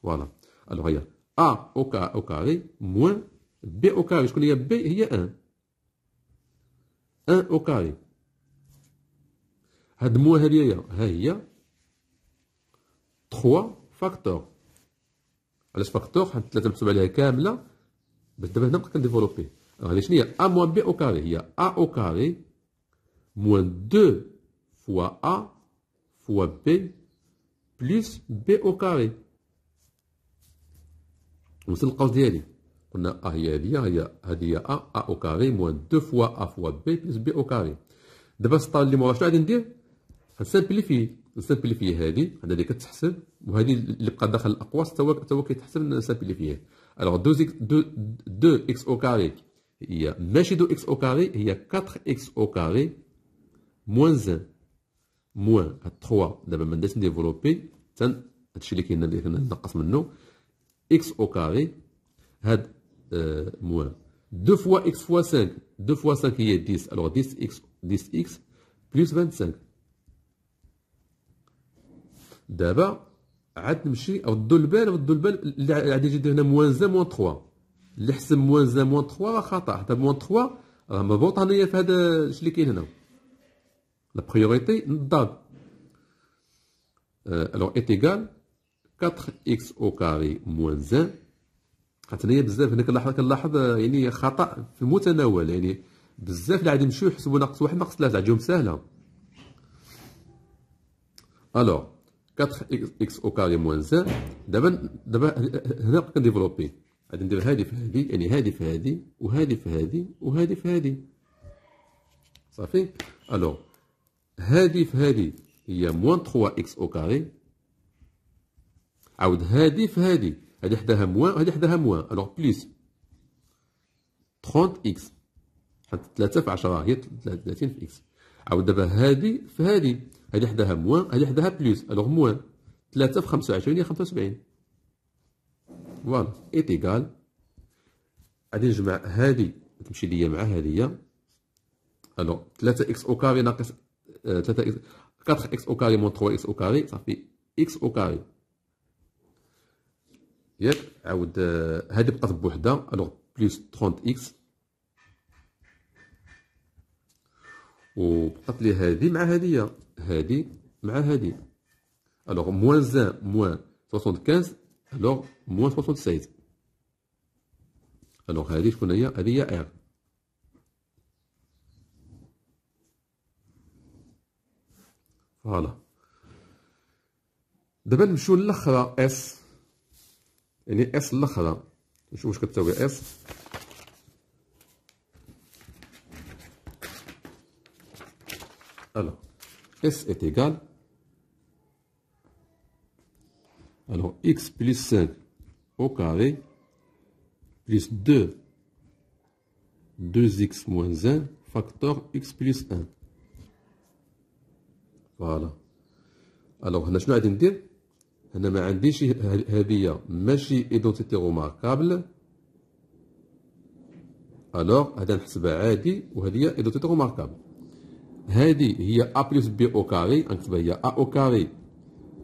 فوالا الوغ هي ا او كا او كاري موان بي او كاري شكون هي بي هي ان ان او كاري هاد موان هادي ها هي 3 فاكتور علاش فاكتور حيت 3 محسوب عليها كامله باش دابا هنا نبقى كنديفلوبيه غادي شنو هي ا موان بي او كاري هي ا او كاري موان دو فوا ا فوا بي بلس بي او كاري وصل القوس ديالي قلنا ا هي هذه هي هذه هي ا ا او كاري موان دو فوا ا فوا بي بلس بي او كاري دابا السطر اللي مورا شنو غادي ندير غنسامبلي فيه نسامبلي فيه هذه هذه كتحسب وهذه اللي بقى داخل الاقواس توا توا كيتحسب نسامبلي فيه Alors 2x, 2, x 2 x au carré, il y a 2x au carré, il y a 4x au carré moins 1 moins 3 D'abord, je vais développer. cest اللي كاين اللي منه اكس او كاري moins 2 fois x fois 5 2 fois 5 qui est 10 euh, alors 10x 10x plus 25 d'abord عاد تمشي او الدلبال البال اللي غادي يجي هنا موان زا موان تخوا اللي حسب موان زا موان تخوا خطا حتى موان تخوا راه مربوط انايا في هذا الشيء اللي كاين هنا لا بريوريتي نضاد الوغ ايت ايكال 4 اكس او كاري موان زان هنايا بزاف هنا كنلاحظ كنلاحظ آه، يعني خطا في المتناول يعني بزاف اللي غادي يمشيو يحسبوا ناقص واحد ناقص ثلاثه عندهم سهله الوغ 4 اكس او كاري موان زان دابا دابا هنا بقى كنديفلوبي غادي ندير هادي في هادي يعني هادي في هادي وهادي في هادي وهادي في هادي صافي الو هادي في هادي هي موان 3 اكس او كاري عاود هادي في هادي هادي حداها موان وهادي حداها موان الو بليس 30 اكس حتى 3 في 10 هي 30 في اكس عاود دابا هادي في هادي هذه حداها موان هذه حداها بلوس الوغ موان 3 في 25 هي 75 فوالا ايكال غادي نجمع هذه تمشي ليا مع هذه الوغ 3 اكس او كاري ناقص 3 آه، اكس 4 اكس او كاري مون 3 اكس او كاري صافي اكس او كاري ياك عاود هذه آه، بقات بوحدها الوغ بلوس 30 اكس وبقات لي هذه مع هذه هادي مع هادي الوغ موان زان موان كانز الوغ موان سايز الوغ هادي شكون هي هادي هي ار فوالا دابا نمشيو للاخرى اس يعني اس الاخرى نشوف واش كتساوي اس الو S est égal. Alors, x plus 5 au carré plus 2, 2x moins 1, facteur x plus 1. Voilà. Alors, هنا شنو غادي ندير؟ هنا ما عنديش si ماشي ايدونتيتي روماركابل. alors هذا remarquable عادي ايدونتيتي remarquable. هذه هي أ بليس بي أو كاري نكتبها هي أ أو كاري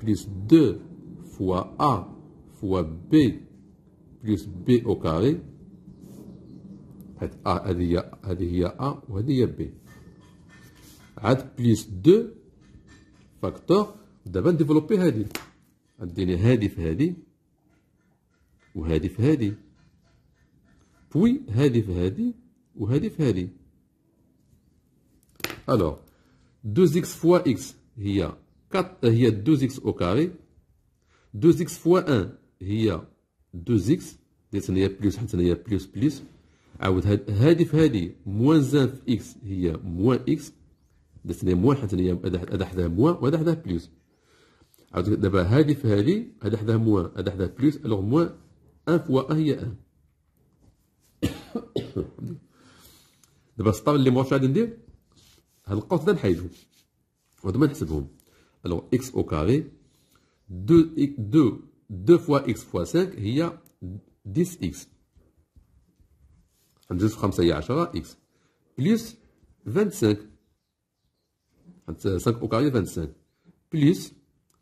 بلس دو فوا أ فوا بي بليس بي أو كاري هذه هي هذه هي أ وهذه هي بي عاد بليس دو فاكتور دابا نديفلوبي هادي غديني هادي في هادي وهادي في هادي بوي هادي في هادي وهادي في هادي الوغ 2x fois x هي 4 هي 2x au carré 2x fois 1 هي 2x درت هنايا بلس حتى هنايا بلس بلس عاود هادي في هادي موان زان في اكس هي موان اكس درت هنايا موان حتى هنايا هذا حداه موان وهذا حداه بلس عاود دابا هادي في هادي هذا حداه موان هذا حداه بلس الوغ موان 1 فوا 1 هي 1 دابا السطر اللي ما غادي ندير هاد القوس نحيدهم هادو ما نحسبهم الوغ اكس او كاري دو دو دو فوا اكس فوا 5 هي 10 اكس غنجوز في 5 هي 10 اكس بليس 25 5 اوكاري كاري 25 بليس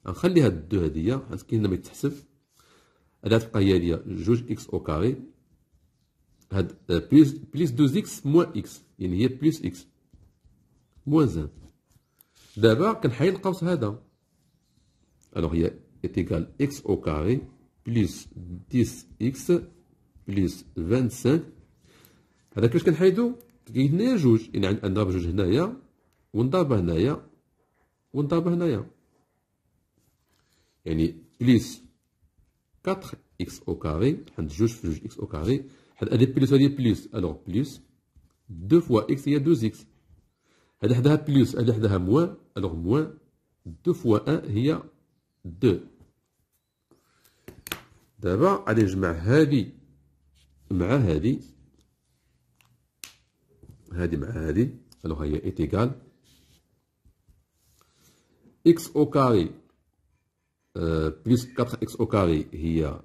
غنخلي هاد الدو هادي حيت كاين ما يتحسب هادي تبقى هي ليا جوج اكس اوكاري هاد بليس بليس دوز اكس موان اكس يعني هي بليس اكس موان زان دابا كنحيد القوس هذا الوغ هي اتيكال اكس او كاري بليس 10 اكس بليس 25 هذا كيفاش كنحيدو كاين هنايا جوج يعني عندنا نضرب جوج هنايا ونضربها هنايا ونضربها هنايا يعني بليس 4 اكس او كاري عند جوج في جوج اكس او كاري هاد بليس هادي بليس الوغ بليس 2 فوا اكس هي 2 اكس هذا حداها بليوس هذا حداها موان الوغ موان دو فوا ان هي دو دابا غادي نجمع هادي مع هادي هادي مع هادي الوغ هي ايتيكال اكس او كاري بليس 4 اكس او كاري هي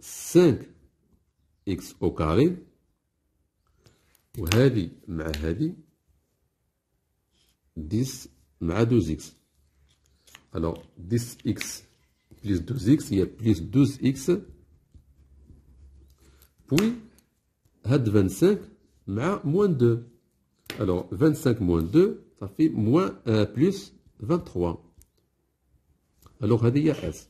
سانك اكس او كاري وهذه مع هذه 10 à 2x. Alors, 10x plus 2x, il y a plus 12x. Puis, had 25 مع moins 2. Alors, 25 moins 2, ça fait moins, plus 23. Alors, هذه هي s.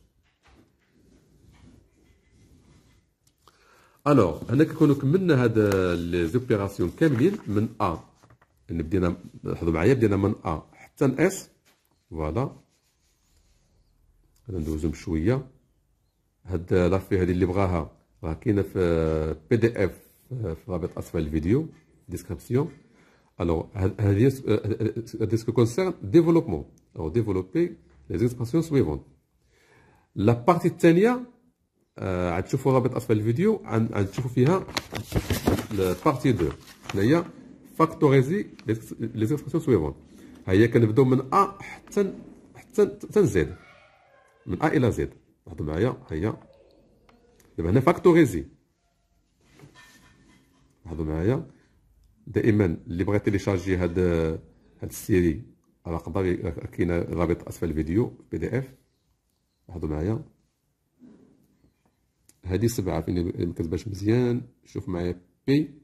alors هنا que كملنا les les opérations كاملين من A بدينا لاحظوا معايا بدينا من ا حتى ل اس فوالا غادي ندوزو بشويه هاد لافي هادي اللي بغاها راه كاينه في بي دي اف في رابط اسفل الفيديو ديسكريبسيون الوغ هادي هادي سكو كونسيرن ديفلوبمون او ديفلوبي لي زيكسبرسيون سويفونت لا بارتي الثانيه غتشوفوا رابط اسفل الفيديو غتشوفوا فيها البارتي 2 هنايا فاكتوريزي لي زيكسبرسيون سويفون ها هي كنبداو من ا حتى حتى حتى زد من ا الى زد لاحظوا معايا ها هي دابا هنا فاكتوريزي لاحظوا معايا دائما اللي بغى تيليشارجي هاد هاد السيري راه قدر كاين رابط اسفل الفيديو بي دي اف لاحظوا معايا هادي سبعة فين مكتباش مزيان شوف معايا بي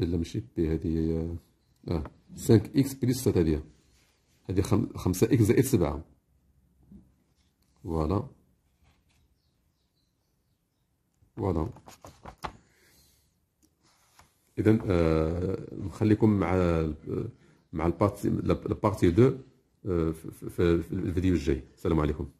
لا ماشي بي هذه هي اه 5 اكس بلس 3 هذه هذه 5 اكس زائد 7 فوالا فوالا اذا نخليكم مع مع البارتي البارتي 2 آه، في الفيديو الجاي السلام عليكم